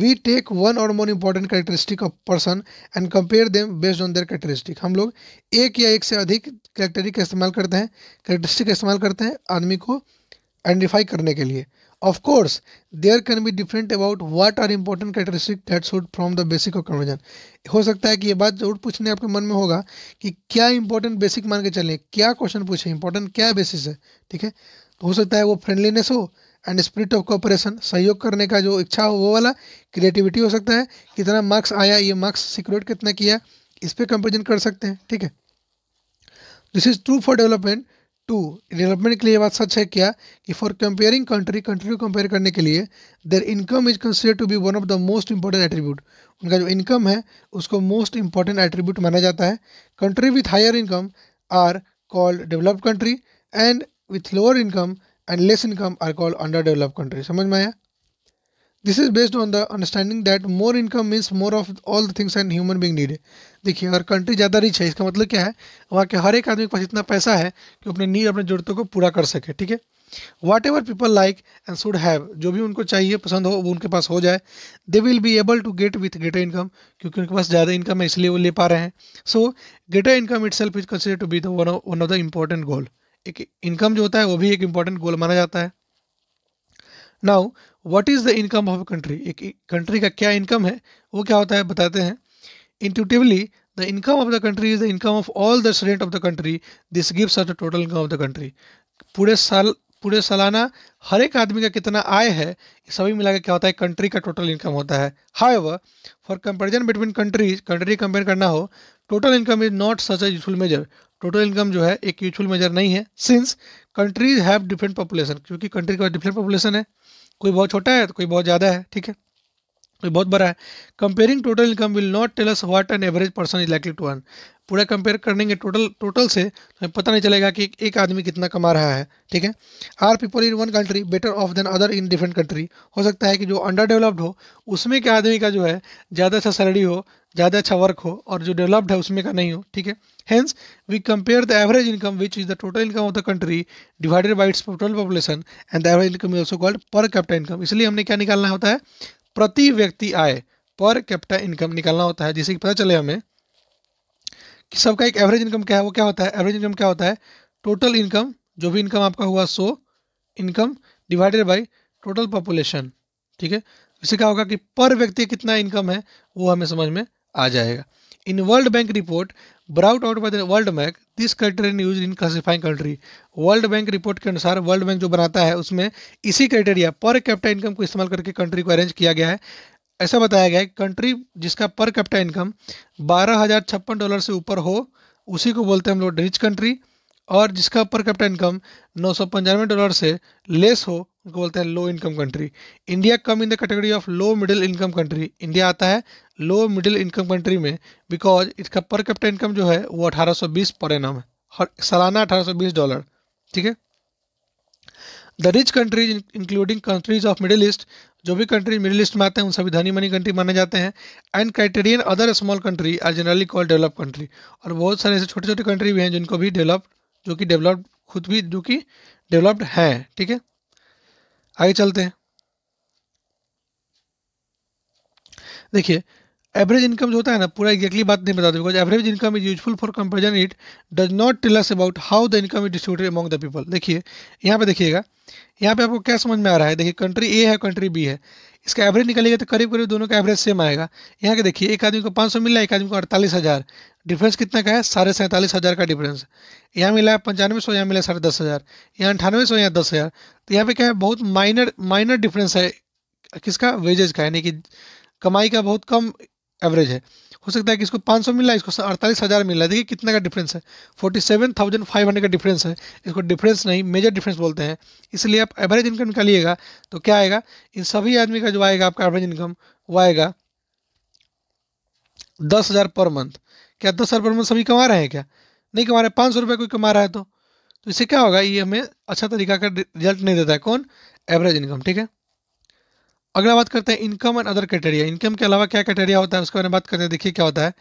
we take one और more important characteristic of person and compare them based on their characteristic हम लोग एक या एक से अधिक का इस्तेमाल करते हैं कैरेक्टरिस्टिक इस्तेमाल करते हैं आदमी को आइडेंटिफाई करने के लिए of course there can be different about what are important characteristic that should from the basic of conversion हो सकता है कि ये बात जरूर पूछने आपके मन में होगा कि क्या इंपॉर्टेंट बेसिक मान के चलें क्या क्वेश्चन पूछें इंपॉर्टेंट क्या बेसिस है ठीक है तो हो सकता है वो फ्रेंडलीनेस हो एंड स्प्रिट ऑफ कॉपरेशन सहयोग करने का जो इच्छा हो वो वाला क्रिएटिविटी हो सकता है कितना मार्क्स आया ये मार्क्स सिक्योर कितना किया इस पर कंपेरिजन कर सकते हैं ठीक है this is true for development to development के लिए बात सच है क्या कि फॉर कंपेयरिंग कंट्री कंट्री को कंपेयर करने के लिए their income is consider to be one of the most important attribute उनका जो इनकम है उसको मोस्ट इंपॉर्टेंट एट्रीब्यूट माना जाता है country with higher income are called developed country and with lower income and less income are called underdeveloped countries. समझ में आया this is based on the understanding that more income means more of all the things and human being need देखिए अगर country ज़्यादा rich है इसका मतलब क्या है वहाँ के हर एक आदमी के पास इतना पैसा है कि अपने नीड अपने जरूरतों को पूरा कर सके ठीक है whatever people like and should have जो भी उनको चाहिए पसंद हो वो उनके पास हो जाए they will be able to get with greater income क्योंकि उनके पास ज़्यादा इनकम है इसलिए वो ले पा रहे हैं so greater income itself is consider to be the one of the important goal एक इनकम जो होता है वो भी एक इंपॉर्टेंट गोल माना जाता है now what is the income of a country एक कंट्री का क्या इनकम है वो क्या होता है बताते हैं intuitively the income of the country is the income of all the student of the country this gives us the total income of the country पूरे साल पूरे सालाना हर एक आदमी का कितना आय है सभी मिलाकर क्या होता है कंट्री का टोटल इनकम होता है high for comparison between countries country compare करना हो total income is not such a useful measure total income जो है एक यूजफुल मेजर नहीं है since countries have different population क्योंकि कंट्री का डिफरेंट पॉपुलेशन है कोई बहुत छोटा है तो कोई बहुत ज़्यादा है ठीक है तो बहुत बड़ा है comparing total income will not tell us what an average person is likely to earn पूरा कंपेयर करेंगे टोटल टोटल से तो हमें पता नहीं चलेगा कि एक आदमी कितना कमा रहा है ठीक है are people in one country better off than other in different country हो सकता है कि जो अंडर डेवलप्ड हो उसमें के आदमी का जो है ज़्यादा अच्छा सैलरी हो ज़्यादा अच्छा वर्क हो और जो डेवलप्ड है उसमें का नहीं हो ठीक है hence we compare the average income which is the total income of the country divided by its total population and the average income is also called per capita income इसलिए हमने क्या निकालना होता है प्रति व्यक्ति आय पर कैपिटा इनकम निकालना होता है जिससे कि पता चले हमें कि सबका एक एवरेज इनकम क्या है वो क्या होता है एवरेज इनकम क्या होता है टोटल इनकम जो भी इनकम आपका हुआ so income divided by total population ठीक है इससे क्या होगा कि पर व्यक्ति कितना इनकम है वो हमें समझ में आ जाएगा in world bank report brought out by world bank this criterion use in classifying country world bank report के अनुसार वर्ल्ड बैंक जो बनाता है उसमें इसी क्राइटेरिया पर कैपिटल इनकम को इस्तेमाल करके कंट्री को अरेंज किया गया है ऐसा बताया गया है कंट्री जिसका पर कैपिटा इनकम बारह हज़ार छप्पन डॉलर से ऊपर हो उसी को बोलते हैं हम लोग रिच कंट्री और जिसका पर कैपिटल इनकम नौ सौ पंचानवे डॉलर से लेस हो उसको बोलते हैं low income country India come in the category of low middle income country India आता है लो मिडिल इनकम कंट्री में बिकॉज इसका पर कैपिटा इनकम जो है वो 1820 पर एनम है हर सालाना 1820 डॉलर ठीक है the rich countries including countries of Middle East जो भी कंट्रीज मिडिल ईस्ट में आते हैं उन सभी धनी मनी कंट्री माने जाते हैं and criterion other small country are generally called develop country और बहुत सारे ऐसे छोटे छोटे कंट्री भी हैं जिनको भी डेवलप्ड जो कि डेवलप्ड खुद भी जो कि डेवलप्ड हैं ठीक है थीके? आगे चलते हैं देखिए एवरेज इनकम जो होता है ना पूरा एग्जैक्टली बात नहीं बताते because average income is useful for comparison it does not tell us about how the income is distributed among the people देखिए यहाँ पे देखिएगा यहाँ पे आपको क्या समझ में आ रहा है देखिए कंट्री ए है कंट्री बी है इसका एवरेज निकलेगा तो करीब करीब दोनों का एवरेज सेम आएगा यहाँ के देखिए एक आदमी को पाँच सौ मिल रहा है एक आदमी को अड़तालीस हज़ार डिफरेंस कितना का है साढ़े सैंतालीस हज़ार का डिफरेंस यहाँ मिला है पंचानवे सौ यहाँ मिला है साढ़े दस हज़ार यहाँ अंठानवे सौ यहाँ दस हज़ार तो यहाँ पे क्या है बहुत माइनर माइनर डिफरेंस है किसका वेजेज का यानी कि कमाई का बहुत कम एवरेज है हो सकता है कि इसको पाँच सौ मिला है इसको अड़तालीस हज़ार मिला है देखिए कितना का डिफरेंस है forty seven thousand five hundred का डिफरेंस है इसको डिफरेंस नहीं मेजर डिफरेंस बोलते हैं इसलिए आप एवरेज इनकम निकालिएगा तो क्या आएगा इन सभी आदमी का जो आएगा आपका एवरेज इनकम वो आएगा दस हज़ार पर मंथ क्या दस हज़ार पर मंथ सभी कमा रहे हैं क्या नहीं कमा रहे पाँच सौ रुपये कोई कमा रहा है तो तो इससे क्या होगा ये हमें अच्छा तरीका का रिजल्ट नहीं देता है कौन एवरेज इनकम ठीक है अगला बात करते हैं income and other criteria income के अलावा क्या क्राइटेरिया होता है उसके बारे में बात करते हैं देखिए क्या होता है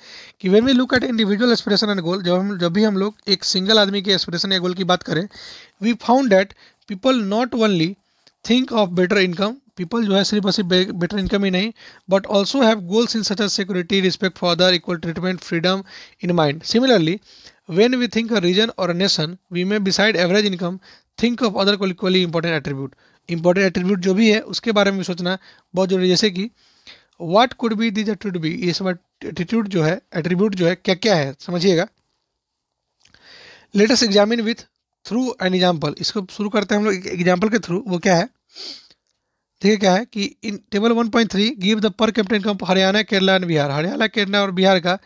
कि when we look at individual aspiration and goal जब हम जब भी हम लोग एक सिंगल आदमी के एस्पिरेशन या गोल की बात करें we found that people not only think of better income people जो है सिर्फ और सिर्फ बेटर इनकम ही नहीं but also have goals in such as security respect for other equal treatment freedom in mind similarly when we think a region और a nation we may beside average income think of other equally important attribute important attribute जो भी है उसके बारे में सोचना बहुत जरूरी जैसे कि वाट कुड बी दिज एट्रीट बी ये सब एटीट्यूड जो है एट्रीब्यूट जो है क्या क्या है समझिएगा latest examine with through an example इसको शुरू करते हैं हम लोग एग्जाम्पल के थ्रू वो क्या है देखिए क्या है कि in table 1.3 give the per capita income Haryana Kerala and Bihar Haryana Kerala और बिहार का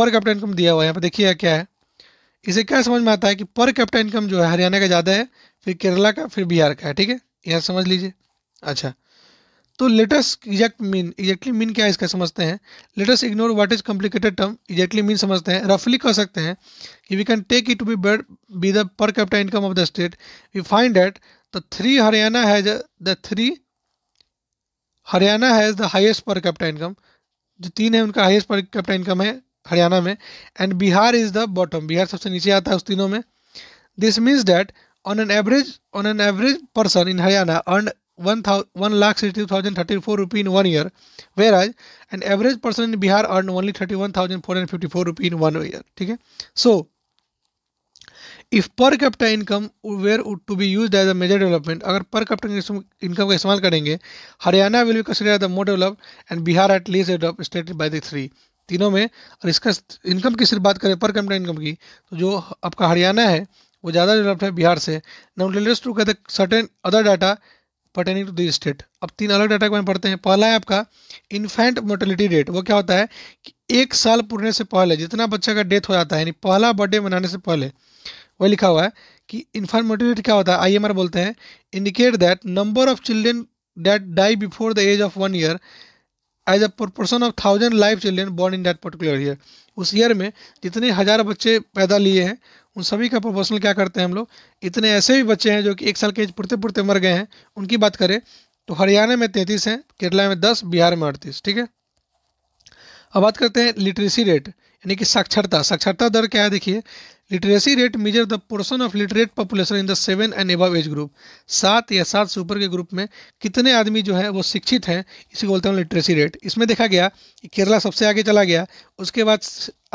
पर कैप्टन इनकम दिया हुआ है यहाँ पर देखिए क्या है इसे क्या समझ में आता है कि पर कैप्टन इनकम जो है हरियाणा का ज़्यादा है फिर केरला का फिर बिहार का है ठीक है यहाँ समझ लीजिए अच्छा तो let's exact mean exactly mean क्या है इसका समझते हैं let's ignore what is complicated term exactly mean समझते हैं रफली कह सकते हैं कि we can take it to be bad be the per capital income of the state we find that the three Haryana has the three Haryana has the highest per capital income जो तीन है उनका हाइस्ट पर कैपिटल इनकम है हरियाणा में and Bihar is the bottom Bihar सबसे नीचे आता है उस तीनों में this means that on an average on an average person in Haryana earn one lakh sixty thousand thirty four rupee in one year whereas and average person in Bihar earn only thirty one thousand four hundred fifty four rupee in one year ठीक है so if per capita income were to B use as a measure development अगर per capita income का इस्तेमाल करेंगे Haryana will be consider the more develop and Bihar at least develop state by the three तीनों में और इसका इनकम की सिर्फ बात करें पर कैप्टा इनकम की तो जो आपका हरियाणा है वो ज़्यादा डेवलप्ड है बिहार से now let's to cat certain other data pertaining to this state अब तीन अलग डाटा पॉइंट पढ़ते हैं पहला है आपका इन्फेंट मोर्टेलिटी रेट वो क्या होता है कि एक साल पूरे से पहले जितना बच्चा का डेथ हो जाता है यानी पहला बर्थडे मनाने से पहले वही लिखा हुआ है कि इन्फेंट मोर्टेलिटी क्या होता है आई बोलते हैं indicate that number of children that die before the age of one year as a proportion of thousand live children born in that particular year उस ईयर में जितने हज़ार बच्चे पैदा लिए हैं उन सभी का प्रोपोर्शनल क्या करते हैं हम लोग इतने ऐसे भी बच्चे हैं जो कि एक साल के पुरते पुरते मर गए हैं उनकी बात करें तो हरियाणा में तैंतीस हैं केरला में दस बिहार में अड़तीस ठीक है अब बात करते हैं लिटरेसी रेट यानी कि साक्षरता साक्षरता दर क्या है देखिए literacy rate measure the portion of literate population in the seven and above age group सात या सात से ऊपर के ग्रुप में कितने आदमी जो है वो शिक्षित हैं इसी को बोलते हैं लिटरेसी रेट इसमें देखा गया कि केरला सबसे आगे चला गया उसके बाद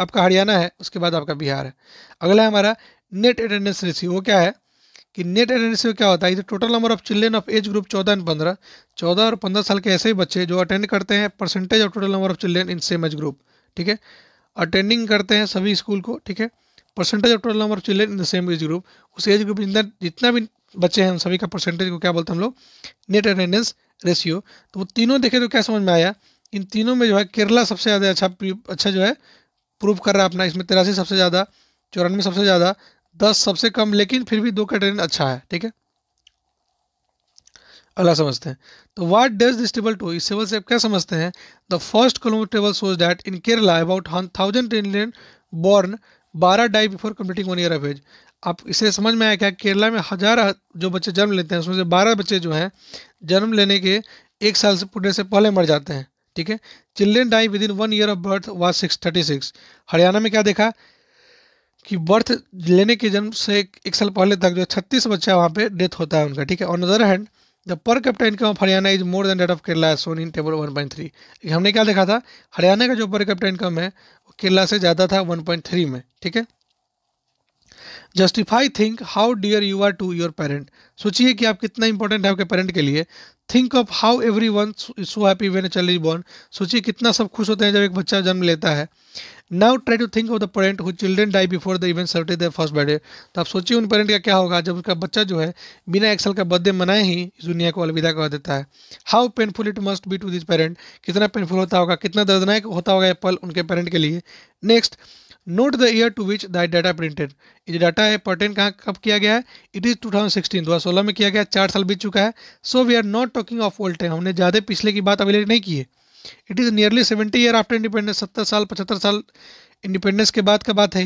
आपका हरियाणा है उसके बाद आपका बिहार है अगला है हमारा नेट अटेंडेंस रेसी वो क्या है कि नेट अटेंडेंस में क्या होता है इधर total number of children of age group चौदह एंड पंद्रह चौदह और पंद्रह साल के ऐसे ही बच्चे जो अटेंड करते हैं percentage of total number of children in same age group ठीक है अटेंडिंग करते हैं सभी स्कूल को ठीक है percentage of total number of children in the same age group उस एज ग्रुप जितना जितना भी बच्चे हैं उन सभी का परसेंटेज को क्या बोलते हैं हम लोग नेट अटेंडेंस रेशियो तो वो तीनों देखे तो क्या समझ में आया इन तीनों में जो है केरला सबसे ज़्यादा अच्छा अच्छा जो है प्रूव कर रहा है अपना इसमें तिरासी सबसे ज़्यादा चौरानवे सबसे ज़्यादा दस सबसे कम लेकिन फिर भी दो का अटेंडेंस अच्छा है ठीक है अला समझते हैं तो what does this table to इस टेबल से आप क्या समझते हैं the first column table shows that in Kerala about thousand Indian born बारह die before completing one year of age आप इसे समझ में आया क्या केरला में हज़ार जो बच्चे जन्म लेते हैं उसमें से बारह बच्चे जो हैं जन्म लेने के एक साल से पूरे से पहले मर जाते हैं ठीक है children die within one year of birth was six thirty six Haryana में क्या देखा कि बर्थ लेने के जन्म से एक, एक साल पहले तक जो छत्तीस बच्चा वहाँ पे डेथ होता है उनका ठीक है on other hand the per capita income of Haryana is more than that of Kerala shown in table one point three हमने क्या देखा था हरियाणा का जो पर कैपिटा इनकम है वो केरला से ज़्यादा था वन पॉइंट थ्री में ठीक है justify think how dear you are to your parent सोचिए कि आप कितना इंपॉर्टेंट है आपके पेरेंट के लिए think of how everyone so happy when child is born सोचिए कितना सब खुश होते हैं जब एक बच्चा जन्म लेता है now try to think of the parent who children die before the event सर्टे द फर्स्ट बर्थडे तो आप सोचिए उन पेरेंट का क्या होगा जब उसका बच्चा जो है बिना एक साल का बर्थडे मनाए ही इस दुनिया को अलविदा कर देता है how painful it must be to this parent कितना पेनफुल होता होगा कितना दर्दनायक होता होगा एप्पल उनके पेरेंट के लिए next note the year to which that data printed ये डाटा है पर्टेंट कहाँ कब किया गया है इट इज़ 2016 2016 में किया गया चार साल बीत चुका है so we are not talking of old time हमने ज़्यादा पिछले की बात अवेलेबल नहीं की है it is nearly seventy year after independence सत्तर साल पचहत्तर साल इंडिपेंडेंस के बाद का बात है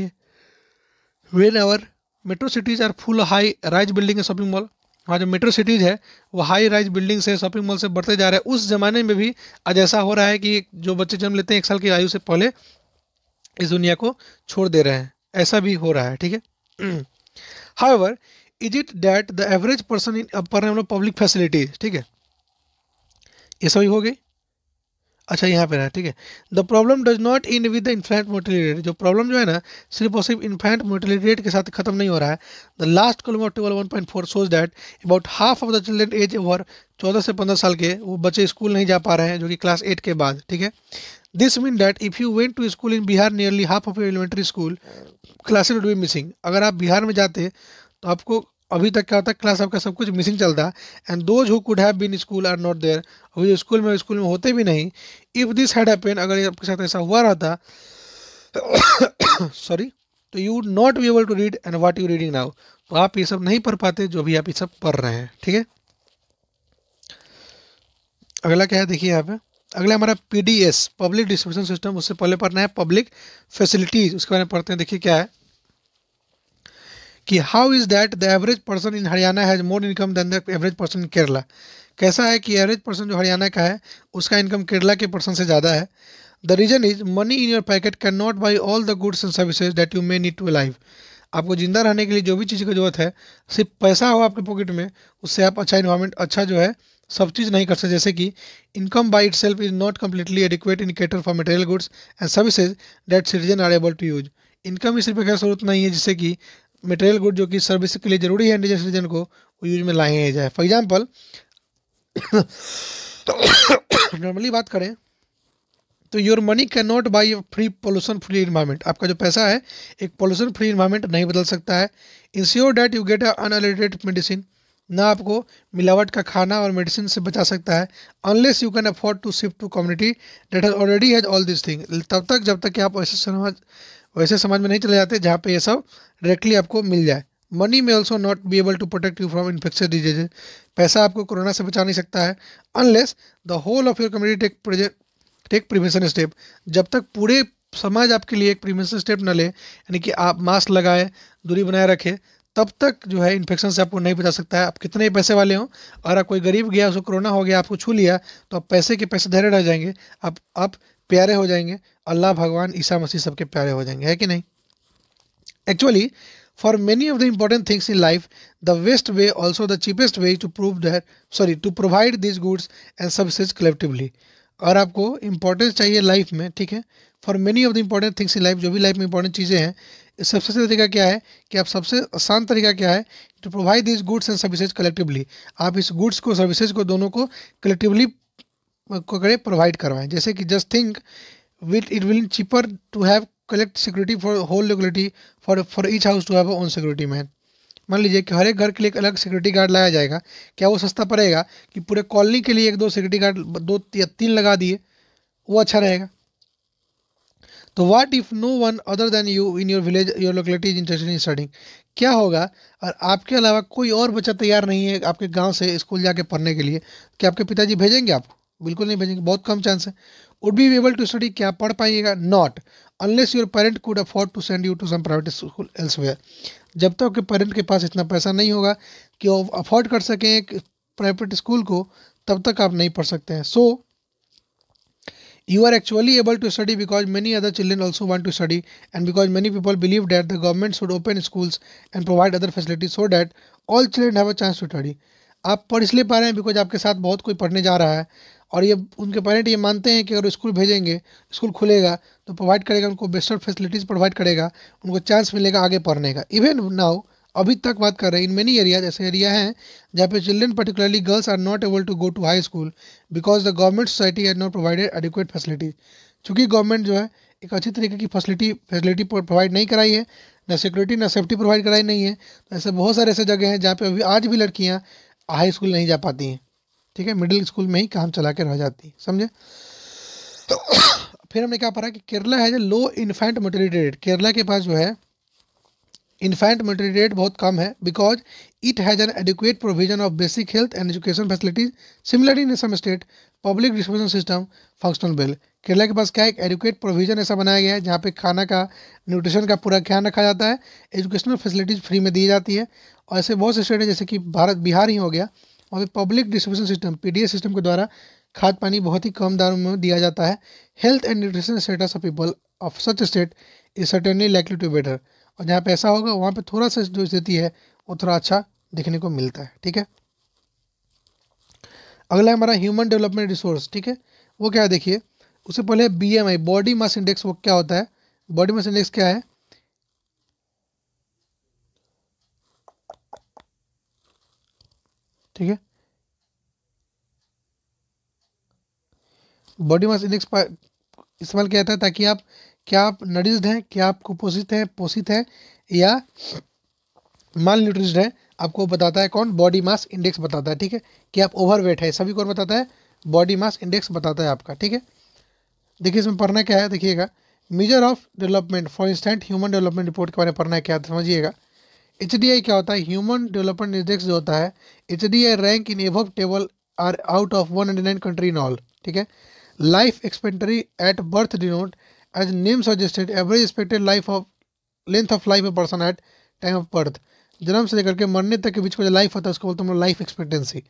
when our metro cities are full high rise building है शॉपिंग मॉल वहाँ जो मेट्रो सिटीज़ है वो हाई राइज बिल्डिंग से शॉपिंग मॉल से बढ़ते जा रहे हैं उस ज़माने में भी आज ऐसा हो रहा है कि जो बच्चे जन्म लेते हैं एक साल की आयु से पहले इस दुनिया को छोड़ दे रहे हैं ऐसा भी हो रहा है ठीक है however is it that the average person in पर पब्लिक मतलब फैसिलिटीज ठीक है ये सभी हो गई अच्छा यहाँ पे रहा ठीक है the problem does not in with the infant mortality rate जो प्रॉब्लम जो है ना सिर्फ और सिर्फ इन्फेंट मोर्टेलिटी रेट के साथ खत्म नहीं हो रहा है the last column of table one point four shows that about half of the children age over चौदह से पंद्रह साल के वो बच्चे स्कूल नहीं जा पा रहे हैं जो कि क्लास एट के बाद ठीक है this mean that if you went to school in Bihar nearly half of elementary school classes would be missing अगर आप बिहार में जाते तो आपको अभी तक क्या होता है क्लास आपका सब कुछ मिसिंग चलता and those who could have been school are not there अभी जो स्कूल में स्कूल में होते भी नहीं इफ दिस हैड हैपन अगर आपके साथ ऐसा हुआ रहता सॉरी तो you would not be able to read and what you reading now तो आप ये सब नहीं पढ़ पाते जो भी आप ये सब पढ़ रहे हैं ठीक है अगला क्या है देखिए यहाँ पे अगला हमारा P D S public distribution system उससे पहले पढ़ना है पब्लिक फैसिलिटीज उसके बारे में पढ़ते हैं देखिए क्या है कि how is that the average person in Haryana has more income than the average person in Kerala कैसा है कि एवरेज पर्सन जो हरियाणा का है उसका इनकम केरला के पर्सन से ज़्यादा है the reason is money in your pocket can not buy all the goods and services that you may need to live आपको ज़िंदा रहने के लिए जो भी चीज़ की ज़रूरत है सिर्फ पैसा हो आपके पॉकेट में उससे आप अच्छा इन्वायरमेंट अच्छा जो है सब चीज़ नहीं कर सकते जैसे कि income by itself is not completely adequate in cater for material goods and services that citizen are able to use income ही सिर्फ एक जरूरत नहीं है जिससे कि मटेरियल गुड जो कि सर्विस के लिए ज़रूरी है इंडिजन सिटीजन को वो यूज में लाए जाए फॉर एग्जाम्पल नॉर्मली बात करें तो your money can not buy free pollution free environment आपका जो पैसा है एक पोल्यूशन फ्री इन्वायरमेंट नहीं बदल सकता है ensure that you get unadulterated medicine ना आपको मिलावट का खाना और मेडिसिन से बचा सकता है unless you can afford to shift to community that already has all this thing तब तक जब तक कि आप ऐसे समाज वैसे समाज में नहीं चले जाते जहाँ पे ये सब डायरेक्टली आपको मिल जाए money may also not be able to protect you from infection disease पैसा आपको कोरोना से बचा नहीं सकता है unless the whole of your community take project take prevention step जब तक पूरे समाज आपके लिए एक प्रिवेंशन स्टेप न ले यानी कि आप मास्क लगाए दूरी बनाए रखें तब तक जो है इन्फेक्शन से आपको नहीं बचा सकता है आप कितने पैसे वाले हों और आप कोई गरीब गया उसको कोरोना हो गया आपको छू लिया तो आप पैसे के पैसे धैर्य रह जाएंगे आप आप प्यारे हो जाएंगे अल्लाह भगवान ईसा मसीह सबके प्यारे हो जाएंगे है कि नहीं actually for many of the important things in life the best way also the cheapest way to prove that sorry to provide this goods and services collectively और आपको इंपॉर्टेंस चाहिए लाइफ में ठीक है for many of the important things in life जो भी life में important चीज़ें हैं सबसे अच्छा तरीका क्या है कि आप सबसे आसान तरीका क्या है to provide this goods and services collectively आप इस गुड्स को सर्विसेज को दोनों को कलेक्टिवली को करें प्रोवाइड करवाएं जैसे कि just think with it will cheaper to have collect security for whole locality for for each house to have own security man मान लीजिए कि हर एक घर के लिए एक अलग सिक्योरिटी गार्ड लाया जाएगा क्या वो सस्ता पड़ेगा कि पूरे कॉलोनी के लिए एक दो सिक्योरिटी गार्ड दो या तीन लगा दिए वो अच्छा रहेगा तो what if no one other than you in your village your locality is interested in studying क्या होगा और आपके अलावा कोई और बच्चा तैयार नहीं है आपके गाँव से स्कूल जाके पढ़ने के लिए कि आपके पिताजी भेजेंगे आपको बिल्कुल नहीं भेजेंगे बहुत कम चांस है would be able to study क्या पढ़ पाइएगा not unless your parent could afford to send you to some private school elsewhere जब तक तो आपके पेरेंट के पास इतना पैसा नहीं होगा कि वो अफोर्ड कर सकें एक प्राइवेट स्कूल को तब तक आप नहीं पढ़ सकते हैं सो you are actually able to study because many other children also want to study and because many people believe that the government should open schools and provide other facilities so that all children have a chance to study आप पढ़ इसलिए पा रहे हैं because आपके साथ बहुत कोई पढ़ने जा रहा है और ये उनके पेरेंट ये मानते हैं कि अगर स्कूल भेजेंगे स्कूल खुलेगा तो प्रोवाइड करेगा उनको बेस्टर फैसिलिटीज़ प्रोवाइड करेगा उनको चांस मिलेगा आगे पढ़ने का इवन नाउ अभी तक बात कर रहे हैं इन मेनी एरियाज ऐसे एरिया हैं जहाँ पे children particularly girls are not able to go to high school because the government society has not provided adequate facilities चूँकि गवर्नमेंट जो है एक अच्छी तरीके की फैसिलिटी फैसिलिटी प्रोवाइड नहीं कराई है ना सिक्योरिटी ना सेफ्टी प्रोवाइड कराई नहीं है तो ऐसे बहुत सारे ऐसे जगह हैं जहाँ पे अभी आज भी लड़कियाँ हाई स्कूल नहीं जा पाती हैं ठीक है मिडिल स्कूल में ही काम चला के रह जाती समझे तो फिर हमने क्या पढ़ा कि केरला है जो low infant mortality rate Kerala के पास जो है इन्फेंट मोटिलिटी रेट बहुत कम है because it has an adequate provision of basic health and education facilities similar in some state public distribution system functional well Kerala के पास क्या एक एडुकेट प्रोविजन ऐसा बनाया गया है जहाँ पे खाना का न्यूट्रिशन का पूरा ख्याल रखा जाता है एजुकेशनल फैसिलिटीज़ फ्री में दी जाती है और ऐसे बहुत से स्टेट हैं जैसे कि भारत बिहार ही हो गया और public distribution system PDS system के द्वारा खाद पानी बहुत ही कम दाम में दिया जाता है health and nutrition status of people of such state is certainly likely to better और जहाँ पे ऐसा होगा वहाँ पे थोड़ा सा जो स्थिति है वो थोड़ा अच्छा देखने को मिलता है ठीक है अगला हमारा ह्यूमन डेवलपमेंट रिसोर्स ठीक है वो क्या देखिए उससे पहले B M I body mass index वो क्या होता है बॉडी मास इंडेक्स क्या है ठीक है बॉडी मास इंडेक्स इस्तेमाल किया जाता है ताकि आप क्या आप नरिज्ड हैं क्या आप कुपोषित हैं पोषित हैं या माल न्यूट्रिस्ड हैं आपको बताता है कौन बॉडी मास इंडेक्स बताता है ठीक है कि आप ओवरवेट है सभी कौन बताता है बॉडी मास इंडेक्स बताता है आपका ठीक है देखिए इसमें पढ़ना क्या है देखिएगा measure of development for instance human development report के बारे में पढ़ना क्या है समझिएगा एच क्या होता है ह्यूमन डेवलपमेंट इंडेक्स जो होता है H rank in a table are out of one nine country in all ठीक है life expectancy at birth denote as name suggested average expected life of length of life a person at time of birth जन्म से लेकर के मरने तक के बीच का जो लाइफ होता है उसको बोलते हैं हम लोग life expectancy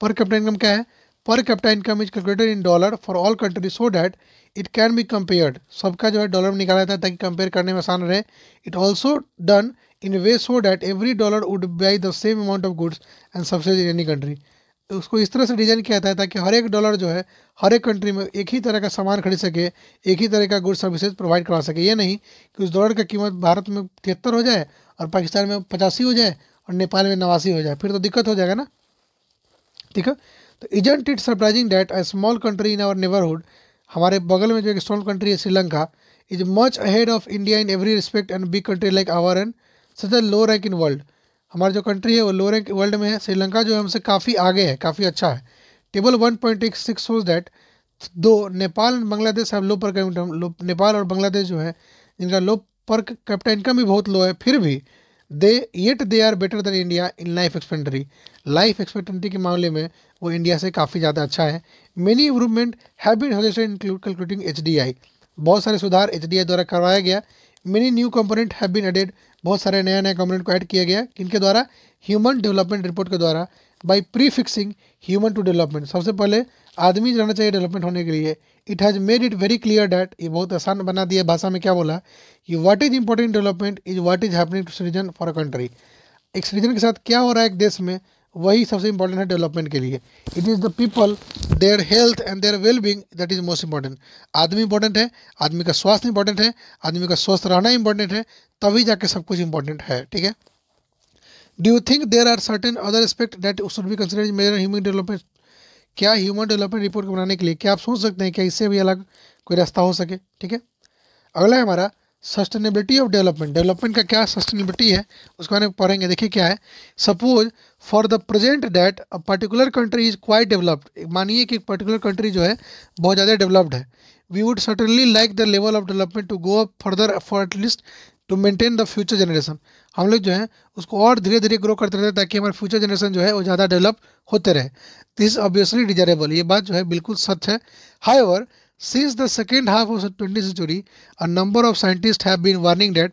per capita income क्या है per capita income is calculated in dollar for all country so that it can be compared सबका जो है डॉलर में निकाला जाता है ताकि कंपेयर करने में आसान रहे it also done in way so that every dollar would buy the same amount of goods and services in any country उसको इस तरह से डिजाइन किया जाता है ताकि हर एक डॉलर जो है हर एक कंट्री में एक ही तरह का सामान खरीद सके एक ही तरह का गुड सर्विसेज प्रोवाइड करवा सके ये नहीं कि उस डॉलर का कीमत भारत में तिहत्तर हो जाए और पाकिस्तान में पचासी हो जाए और नेपाल में नवासी हो जाए फिर तो दिक्कत हो जाएगा ना ठीक है तो isn't it surprising that a small country in our neighbourhood हमारे बगल में जो एक स्मॉल कंट्री है Sri Lanka is much ahead of India in every respect and big country like our and सबसे लो रैंक इन वर्ल्ड हमारा जो कंट्री है वो लो रैंक वर्ल्ड में है श्रीलंका जो है हमसे काफ़ी आगे है काफ़ी अच्छा है टेबल वन पॉइंट एक सिक्स सोज दैट दो नेपाल एंड बांग्लादेश हम लो पर लो नेपाल और बांग्लादेश जो है इनका लो पर कैपिटा इनकम भी बहुत लो है फिर भी they yet they are better than India in life expectancy life expectancy के मामले में वो इंडिया से काफ़ी ज़्यादा अच्छा है many improvement have been include calculating H बहुत सारे सुधार एच द्वारा करवाया गया many new component have been added बहुत सारे नया नए कंपोनेंट को ऐड किया गया किनके द्वारा ह्यूमन डेवलपमेंट रिपोर्ट के द्वारा by prefixing human to development सबसे पहले आदमी जाना चाहिए डेवलपमेंट होने के लिए it has made it very clear that ये बहुत आसान बना दिया भाषा में क्या बोला कि what is important development is what is happening to citizen for a country एक सिटीजन के साथ क्या हो रहा है एक देश में वही सबसे इम्पोर्टेंट है डेवलपमेंट के लिए it is the people their health and their wellbeing that is most important आदमी इंपॉर्टेंट है आदमी का स्वास्थ्य इंपॉर्टेंट है आदमी का स्वस्थ रहना इंपॉर्टेंट है तभी जाके सब कुछ इंपॉर्टेंट है ठीक है do you think there are certain other aspect that should be consider measure human development क्या ह्यूमन डेवलपमेंट रिपोर्ट को बनाने के लिए क्या आप सोच सकते हैं क्या इससे भी अलग कोई रास्ता हो सके ठीक है अगला है हमारा सस्टेनेबिलिटी ऑफ डेवलपमेंट डेवलपमेंट का क्या सस्टेनेबिलिटी है उसके बारे में पढ़ेंगे देखिए क्या है suppose for the present that a particular country is quite developed मानिए कि एक पर्टिकुलर कंट्री जो है बहुत ज़्यादा डेवलप्ड है we would certainly like the level of development to go up further for at least to maintain the future generation हम लोग जो है उसको और धीरे धीरे ग्रो करते रहते ताकि हमारे फ्यूचर जनरेशन जो है वो ज़्यादा डेवलप होते रहे दिस ऑब्वियसली डिजायरेबल ये बात जो है बिल्कुल सच है high Since the second half of the 20th century, a number of scientists have been warning that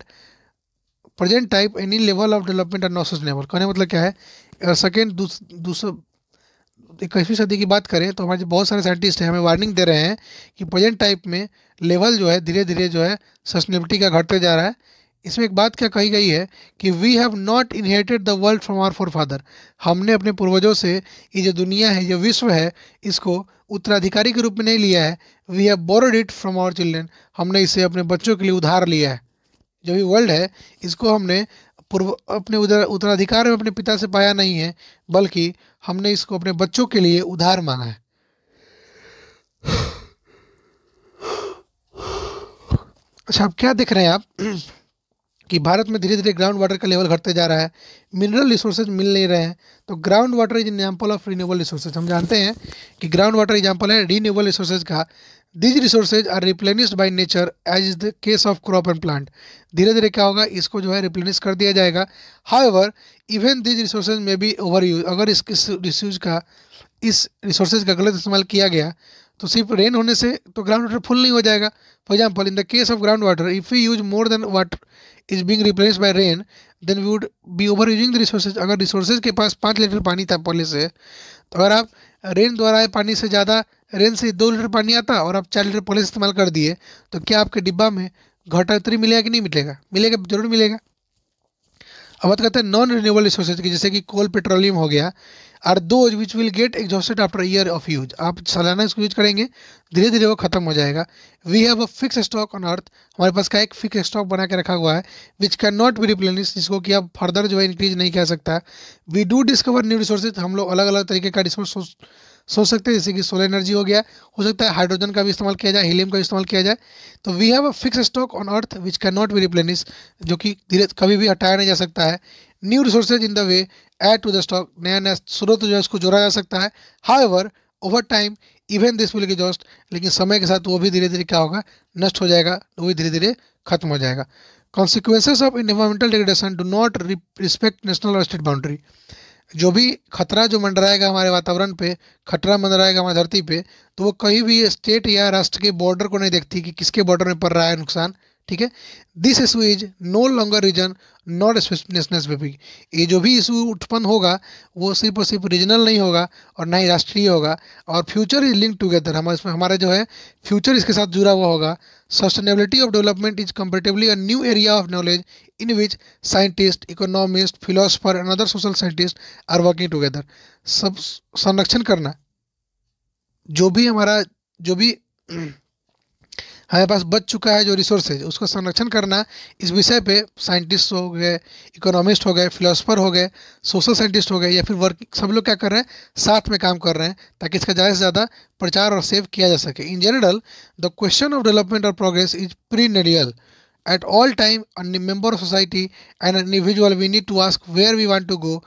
present type any level of development are not sustainable कहने मतलब क्या है सेकेंड दूसरा इक्कीसवीं सदी की बात करें तो हमारे बहुत सारे साइंटिस्ट हैं हमें वार्निंग दे रहे हैं कि प्रेजेंट टाइप में लेवल जो है धीरे धीरे जो है सस्टेनेबिलिटी का घटते जा रहा है इसमें एक बात क्या कही गई है कि we have not inherited the world from our forefather हमने अपने पूर्वजों से ये जो दुनिया है ये विश्व है इसको उत्तराधिकारी के रूप में नहीं लिया है we have borrowed it from our children हमने इसे अपने बच्चों के लिए उधार लिया है जो भी वर्ल्ड है इसको हमने पूर्व अपने उधर उत्तराधिकार में अपने पिता से पाया नहीं है बल्कि हमने इसको अपने बच्चों के लिए उधार मांगा है अच्छा अब क्या देख रहे हैं आप कि भारत में धीरे धीरे ग्राउंड वाटर का लेवल घटते जा रहा है मिनरल रिसोर्सेज मिल नहीं रहे हैं तो ground water is example of renewable resources हम जानते हैं कि ग्राउंड वाटर एग्जाम्पल है रीनेबल रिसोर्सेज का these resources are replenished by nature as is the case of crop and plant धीरे धीरे क्या होगा इसको जो है रिप्लेनिश कर दिया जाएगा हाउएवर इवन दीज रिसोर्सेज में भी ओवर यूज अगर इस, रिसोर्स का इस रिसोर्सेज का गलत इस्तेमाल किया गया तो सिर्फ रेन होने से तो ग्राउंड वाटर फुल नहीं हो जाएगा for example in the case of ground water if you use more than water is being replaced by rain then we would be over using the resources अगर resources के पास पाँच litre पानी था पहले से तो अगर आप रेन द्वारा आए पानी से ज़्यादा रेन से दो लीटर पानी आता और आप चार लीटर पहले इस्तेमाल कर दिए तो क्या आपके डिब्बा में उतरी मिलेगा कि नहीं मिलेगा मिलेगा जरूर मिलेगा अब बात करते हैं नॉन रिन्यूएबल रिसोर्सेज की जैसे कि कोल पेट्रोलियम हो गया are those which will get exhausted after year of use आप सालाना इसको यूज करेंगे धीरे धीरे वो खत्म हो जाएगा we have a fix stock on earth हमारे पास का एक फिक्स स्टॉक बना के रखा हुआ है which can not be replenish जिसको कि आप फर्दर जो है इंक्रीज नहीं कह सकता we do discover new resources हम लोग अलग अलग तरीके का रिसोर्स सोच सकते हैं जैसे कि सोलर एनर्जी हो गया हो सकता है हाइड्रोजन का भी इस्तेमाल किया जाए हीलियम का भी इस्तेमाल किया जाए तो we have a fix stock on earth which can not be replenish जो कि धीरे कभी भी हटाया नहीं जा सकता है new resources in the way add to the stock नया नया स्रोत जो है उसको जोड़ा जा सकता है ever over time even this will exhaust लेकिन समय के साथ वो भी धीरे धीरे क्या होगा नष्ट हो जाएगा वो भी धीरे धीरे खत्म हो जाएगा consequences of environmental degradation do not respect national और स्टेट बाउंड्री जो भी खतरा जो मंडराएगा हमारे वातावरण पे खतरा मंडराएगा हमारी धरती पे तो वो कहीं भी स्टेट या राष्ट्र के बॉर्डर को नहीं देखती कि किसके बॉर्डर में पड़ रहा है नुकसान ठीक है this issue is no longer region not national specific ये जो भी इशू उत्पन्न होगा वो सिर्फ और सिर्फ रीजनल नहीं होगा और ना ही राष्ट्रीय होगा और फ्यूचर इज लिंक टूगेदर हमारे इसमें हमारा जो है फ्यूचर इसके साथ जुड़ा हुआ होगा sustainability of development is comparatively a new area of knowledge in which scientist economist philosopher and other social scientist are working together सब संरक्षण करना जो भी हमारा जो भी हमारे पास बच चुका है जो रिसोर्सेज उसका संरक्षण करना इस विषय पे साइंटिस्ट हो गए इकोनॉमिस्ट हो गए फिलोसफर हो गए सोशल साइंटिस्ट हो गए या फिर वर्क सब लोग क्या कर रहे हैं साथ में काम कर रहे हैं ताकि इसका ज़्यादा से ज़्यादा प्रचार और सेव किया जा सके in general the question of development और progress is perennial at all time a member of society and an individual we need to ask where we want to go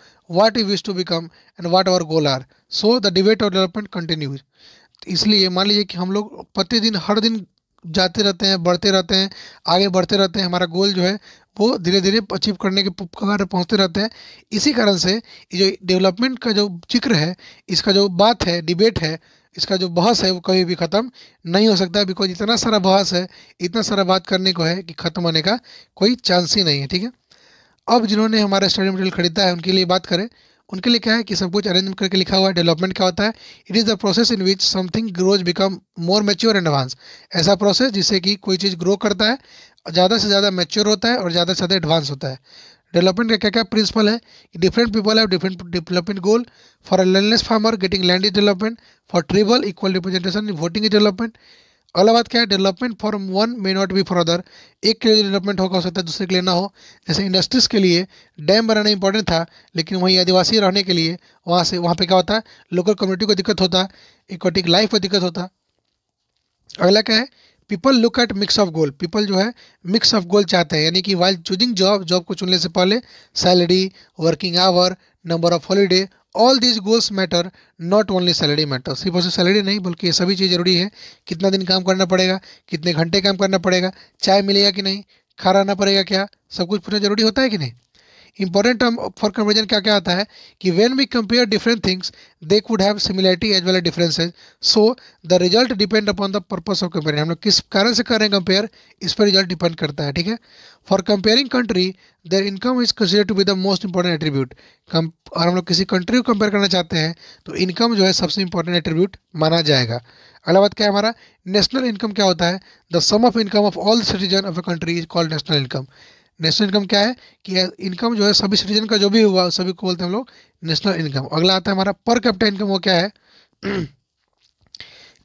what we wish to become and what our goal are so the debate इसलिए मान लीजिए कि हम लोग प्रतिदिन हर दिन जाते रहते हैं बढ़ते रहते हैं आगे बढ़ते रहते हैं हमारा गोल जो है वो धीरे धीरे अचीव करने के कगार पहुँचते रहते हैं इसी कारण से ये जो डेवलपमेंट का जो जिक्र है इसका जो बात है डिबेट है इसका जो बहस है वो कभी भी ख़त्म नहीं हो सकता बिकॉज इतना सारा बहस है इतना सारा बात करने को है कि ख़त्म होने का कोई चांस ही नहीं है ठीक है अब जिन्होंने हमारा स्टडी मटेरियल खरीदा है उनके लिए बात करें उनके लिए क्या है कि सब कुछ अरेंज करके लिखा हुआ है डेवलपमेंट क्या होता है it is the process in which something grows become more mature and advance ऐसा प्रोसेस जिससे कि कोई चीज़ ग्रो करता है ज़्यादा से ज़्यादा मेच्योर होता है और ज़्यादा से ज़्यादा एडवांस होता है डेवलपमेंट का क्या क्या प्रिंसिपल है कि different people have different development goal for a landless farmer getting land is development for tribal equal representation in voting is development अगला बात क्या है development for one may not be for other एक के लिए development होगा हो सकता है दूसरे के लिए ना हो जैसे इंडस्ट्रीज के लिए डैम बनाना इंपॉर्टेंट था लेकिन वहीं आदिवासी रहने के लिए वहाँ से वहाँ पे क्या होता है लोकल कम्युनिटी को दिक्कत होता इक्वेटिक लाइफ को दिक्कत होता अगला क्या है people look at mix of goal people जो है मिक्स ऑफ गोल चाहते हैं यानी कि वाइल चूजिंग जॉब जॉब को चुनने से पहले salary working hour number of holiday all this goals matter not only salary matter सिर्फ उसे सैलरी नहीं बल्कि ये सभी चीज़ ज़रूरी है कितना दिन काम करना पड़ेगा कितने घंटे काम करना पड़ेगा चाय मिलेगा कि नहीं खा रहना पड़ेगा क्या सब कुछ पूछना ज़रूरी होता है कि नहीं इंपॉर्टेंट टर्म फॉर कंपेरिजन क्या क्या आता है कि when we compare different things they could have similarity as well as differences so the result depend upon the purpose of comparison हम लोग किस कारण से कर रहे हैं कंपेयर इस पर रिजल्ट डिपेंड करता है ठीक है for comparing country their income is consider to be the most important attribute कम और हम लोग किसी कंट्री को कंपेयर करना चाहते हैं तो इनकम जो है सबसे इंपॉर्टेंट एट्रीब्यूट माना जाएगा अगला बात क्या है हमारा नेशनल इनकम क्या होता है the sum of income of all citizen of a country is called national income national income क्या है कि इनकम जो है सभी सिटीजन का जो भी हुआ सभी को बोलते हैं हम लोग नेशनल इनकम अगला आता है हमारा पर कैपिटा इनकम वो क्या है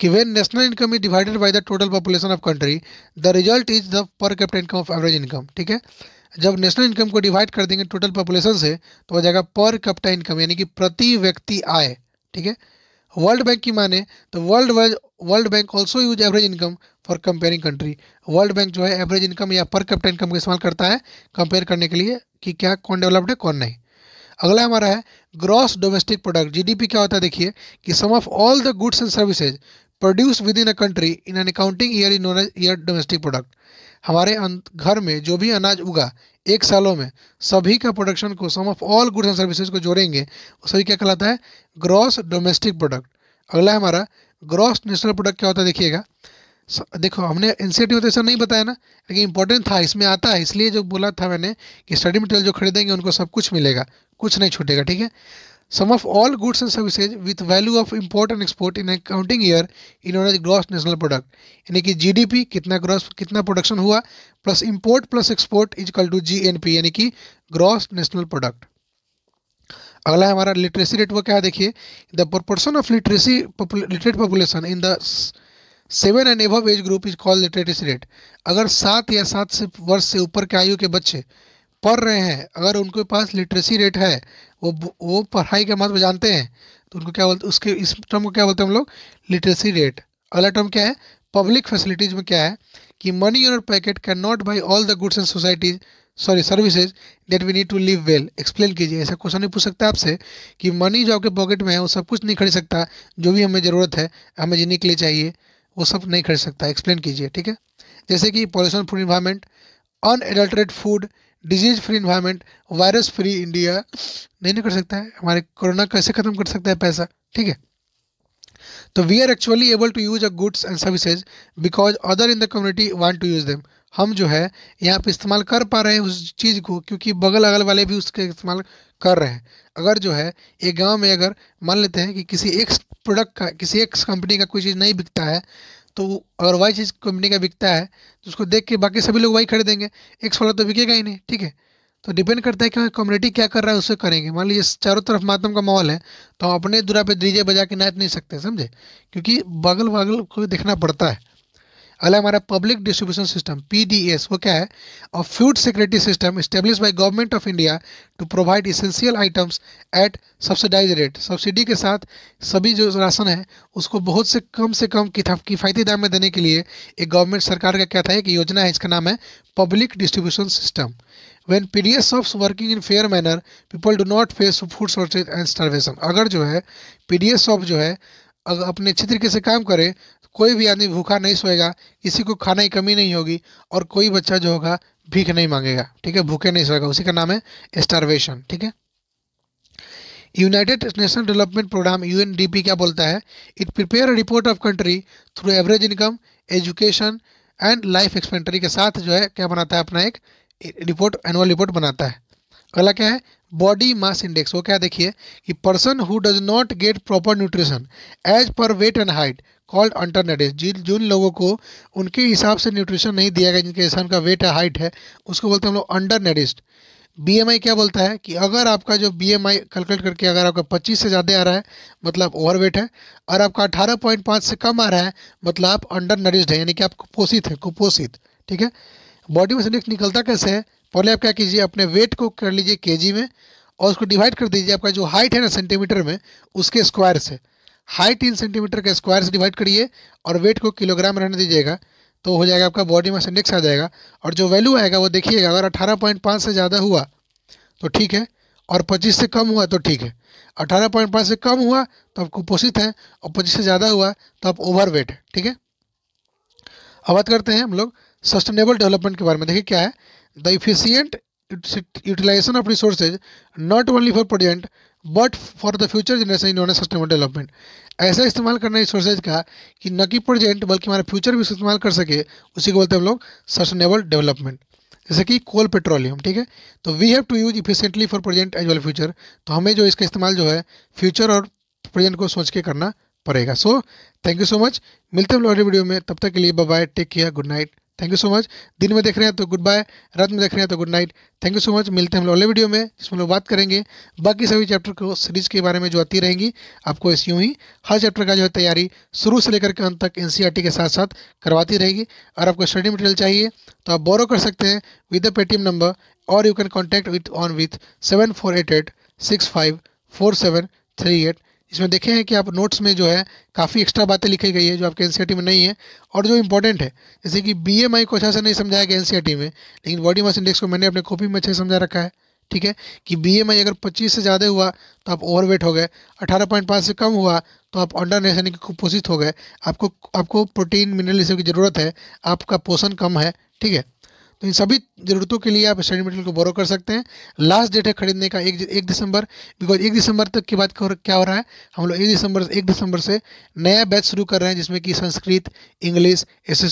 कि when national income is divided by the total population of country the result is the per capita income of average income ठीक है जब नेशनल इनकम को डिवाइड कर देंगे टोटल पॉपुलेशन से तो हो जाएगा पर कैपिटा इनकम यानी कि प्रति व्यक्ति आय ठीक है वर्ल्ड बैंक की माने तो world wise world bank also use average income for comparing country world bank जो है एवरेज इनकम या पर कैपिटल इनकम का इस्तेमाल करता है कंपेयर करने के लिए कि क्या कौन डेवलप्ड है कौन नहीं अगला हमारा है ग्रॉस डोमेस्टिक प्रोडक्ट जीडीपी क्या होता है देखिए कि sum of all the goods and services produce within a country in an accounting year in known year domestic product हमारे घर में जो भी अनाज उगा एक सालों में सभी का प्रोडक्शन को sum of all goods and services को जोड़ेंगे सभी क्या कहलाता है ग्रॉस डोमेस्टिक प्रोडक्ट अगला हमारा ग्रॉस नेशनल प्रोडक्ट क्या होता है देखिएगा देखो हमने इंसेंटिव तो ऐसा नहीं बताया ना लेकिन इंपॉर्टेंट था इसमें आता है इसलिए जो बोला था मैंने कि स्टडी मटेरियल जो खरीदेंगे उनको सब कुछ मिलेगा कुछ नहीं छूटेगा ठीक है sum of all goods and services with value of import and export in accounting year in on as gross national product यानी कि जीडीपी कितना ग्रॉस कितना प्रोडक्शन हुआ plus import plus export is call to P यानी कि gross national product अगला हमारा literacy rate वो क्या है देखिए the proportion of literacy literate population in the seven and above age group is called literacy rate अगर सात या सात से वर्ष से ऊपर के आयु के बच्चे पढ़ रहे हैं अगर उनके पास लिटरेसी रेट है वो वो पढ़ाई के महत्व जानते हैं तो उनको क्या बोलते उसके इस टर्म को क्या बोलते हैं हम लोग लिटरेसी रेट अगला टर्म क्या है पब्लिक फैसिलिटीज़ में क्या है कि मनी और packet can not buy all the goods and societies sorry services that we need to live well explain कीजिए ऐसा क्वेश्चन नहीं पूछ सकता आपसे कि मनी जो आपके पॉकेट में है वो सब कुछ नहीं खरीद सकता जो भी हमें ज़रूरत है हमें जीने के लिए चाहिए वो सब नहीं खरीद सकता एक्सप्लेन कीजिए ठीक है जैसे कि pollution free environment unadulterated food disease free environment virus free India नहीं नहीं कर सकता है हमारे कोरोना कैसे ख़त्म कर सकता है पैसा ठीक है तो we are actually able to use a goods and services because other in the community want to use them हम जो है यहाँ पे इस्तेमाल कर पा रहे हैं उस चीज़ को क्योंकि बगल अगल वाले भी उसके इस्तेमाल कर रहे हैं अगर जो है एक गांव में अगर मान लेते हैं कि किसी एक प्रोडक्ट का किसी एक कंपनी का कोई चीज़ नहीं बिकता है तो अगर वाई चीज़ कंपनी का बिकता है तो उसको देख के बाकी सभी लोग वही खरीदेंगे एक वाला तो बिकेगा ही नहीं ठीक है तो डिपेंड करता है कि कम्युनिटी हाँ, क्या कर रहा है उसे करेंगे मान लीजिए चारों तरफ मातम का माहौल है तो हम अपने दुरा पे डीजे बजा के नाच नहीं सकते समझे क्योंकि बगल बगल को देखना पड़ता है अगला हमारा पब्लिक डिस्ट्रीब्यूशन सिस्टम पीडीएस वो क्या है और food security system establish by government of India to provide essential items at subsidise rate subsidy के साथ सभी जो राशन है उसको बहुत से कम से कम किफ़ायती दाम में देने के लिए एक गवर्नमेंट सरकार का क्या था एक योजना है इसका नाम है public distribution system when P D S shops working in fair manner people do not face food shortage and starvation अगर जो है पी डी एस शॉप जो है अगर अपने अच्छे तरीके से काम करे कोई भी आदमी भूखा नहीं सोएगा किसी को खाने की कमी नहीं होगी और कोई बच्चा जो होगा भीख नहीं मांगेगा ठीक है भूखे नहीं सोएगा उसी का नाम है स्टारवेशन ठीक है United Nation Development Programme you क्या बोलता है it prepare report of country through average income education and life expectancy के साथ जो है क्या बनाता है अपना एक रिपोर्ट एनुअल रिपोर्ट बनाता है अगला क्या है बॉडी मास इंडेक्स वो क्या देखिए कि person who does not get proper nutrition as per weight and height called alternative जिन जिन लोगों को उनके हिसाब से न्यूट्रिशन नहीं दिया गया जिनके इंसान का वेट है हाइट है उसको बोलते हैं हम लोग अंडर नेडिस्ट बीएमआई क्या बोलता है कि अगर आपका जो बी आई कैलकुलेट करके अगर आपका 25 से ज़्यादा आ रहा है मतलब ओवरवेट है और आपका 18.5 से कम आ रहा है मतलब आप अंडर नरिस्ड है यानी कि आप कुपोषित है कुपोषित ठीक है बॉडी में से निकलता कैसे है पहले आप क्या कीजिए अपने वेट को कर लीजिए के में और उसको डिवाइड कर दीजिए आपका जो हाइट है ना सेंटीमीटर में उसके स्क्वायर से हाइट इन सेंटीमीटर के स्क्वायर से डिवाइड करिए और वेट को किलोग्राम रहने दीजिएगा तो हो जाएगा आपका बॉडी मास इंडेक्स आ जाएगा और जो वैल्यू आएगा वो देखिएगा अगर अठारह पॉइंट पाँच से ज़्यादा हुआ तो ठीक है और पच्चीस से कम हुआ तो ठीक है अठारह पॉइंट पाँच से कम हुआ तो आप कुपोषित हैं और पच्चीस से ज़्यादा हुआ तो आप ओवर वेट है ठीक है अब बात करते हैं हम लोग सस्टेनेबल डेवलपमेंट के बारे में देखिए क्या है the efficient utilisation of resources not only for present but for the future generation इन्होंने सस्टेनेबल डेवलपमेंट ऐसा इस्तेमाल करना इस रिसोर्सेज का कि न कि प्रेजेंट बल्कि हमारा फ्यूचर भी इस्तेमाल कर सके उसी को बोलते हैं हम लोग सस्टेनेबल डेवलपमेंट जैसे कि कोल पेट्रोलियम ठीक है तो we have to use efficiently for present as well future तो हमें जो इसका इस्तेमाल जो है फ्यूचर और प्रेजेंट को सोच के करना पड़ेगा so thank you so much मिलते हैं हम लोग अगले वीडियो में तब तक के लिए bye bye take care good night thank you so much दिन में देख रहे हैं तो गुड बाय रात में देख रहे हैं तो good night thank you so much मिलते हैं हम लोग अगले वीडियो में जिसमें लोग बात करेंगे बाकी सभी चैप्टर को सीरीज के बारे में जो आती रहेंगी आपको ऐसी यूँ ही हर चैप्टर का जो है तैयारी शुरू से लेकर के अंत तक एन e के साथ साथ करवाती रहेगी और आपको स्टडी मटेरियल चाहिए तो आप बोरो कर सकते हैं विद द पेटीएम नंबर और you can contact with on with seven four eight eight six five four seven three eight इसमें देखे हैं कि आप नोट्स में जो है काफ़ी एक्स्ट्रा बातें लिखी गई है जो आपके एन e में नहीं है और जो इंपॉर्टेंट है जैसे कि बी एम आई को अच्छा से नहीं समझाया गया एन e में लेकिन बॉडी मास इंडेक्स को मैंने अपने कॉपी में अच्छे से समझा रखा है ठीक है कि बी एम आई अगर पच्चीस से ज़्यादा हुआ तो आप ओवरवेट हो गए अठारह पॉइंट पाँच से कम हुआ तो आप अंडर नेशन की कुपोषित हो गए आपको आपको प्रोटीन मिनरल इसकी की ज़रूरत है आपका पोषण कम है ठीक है तो इन सभी ज़रूरतों के लिए आप स्टडी मटेरियल को बोरो कर सकते हैं लास्ट डेट है खरीदने का एक एक दिसंबर बिकॉज एक दिसंबर तक की बात क्या हो रहा है हम लोग एक दिसंबर एक दिसंबर से नया बैच शुरू कर रहे हैं जिसमें कि संस्कृत इंग्लिश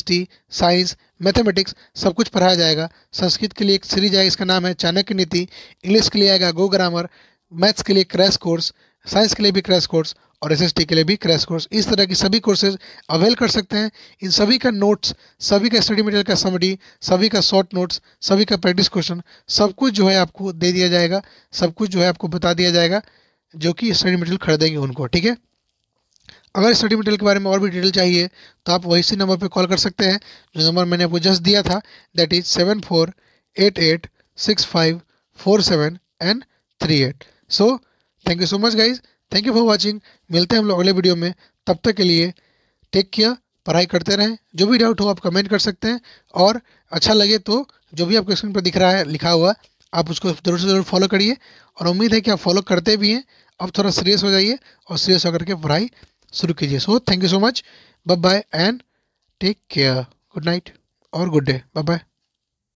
टी साइंस मैथमेटिक्स सब कुछ पढ़ाया जाएगा संस्कृत के लिए एक सीरीज आएगी इसका नाम है चाणक्य नीति इंग्लिश के लिए आएगा गो ग्रामर मैथ्स के लिए क्रैश कोर्स साइंस के लिए भी क्रैश कोर्स और एस के लिए भी क्रैश कोर्स इस तरह की सभी कोर्सेज अवेल कर सकते हैं इन सभी का नोट्स सभी का स्टडी मटेरियल का समडी सभी का शॉर्ट नोट्स सभी का प्रैक्टिस क्वेश्चन सब कुछ जो है आपको दे दिया जाएगा सब कुछ जो है आपको बता दिया जाएगा जो कि स्टडी मटेरियल खरीदेंगे उनको ठीक है अगर स्टडी मटेरियल के बारे में और भी डिटेल चाहिए तो आप वही इसी नंबर पर कॉल कर सकते हैं जो नंबर मैंने आपको जस्ट दिया था that is seven four eight eight six five four seven and three eight so thank you so much guys thank you for watching मिलते हैं हम लोग अगले वीडियो में तब तक के लिए टेक केयर पढ़ाई करते रहें जो भी डाउट हो आप कमेंट कर सकते हैं और अच्छा लगे तो जो भी आपके स्क्रीन पर दिख रहा है लिखा हुआ आप उसको ज़रूर से ज़रूर फॉलो करिए और उम्मीद है कि आप फॉलो करते भी हैं अब थोड़ा सीरियस हो जाइए और सीरियस होकर के पढ़ाई शुरू कीजिए so thank you so much bye bye and take care good night और गुड डे बाय बाय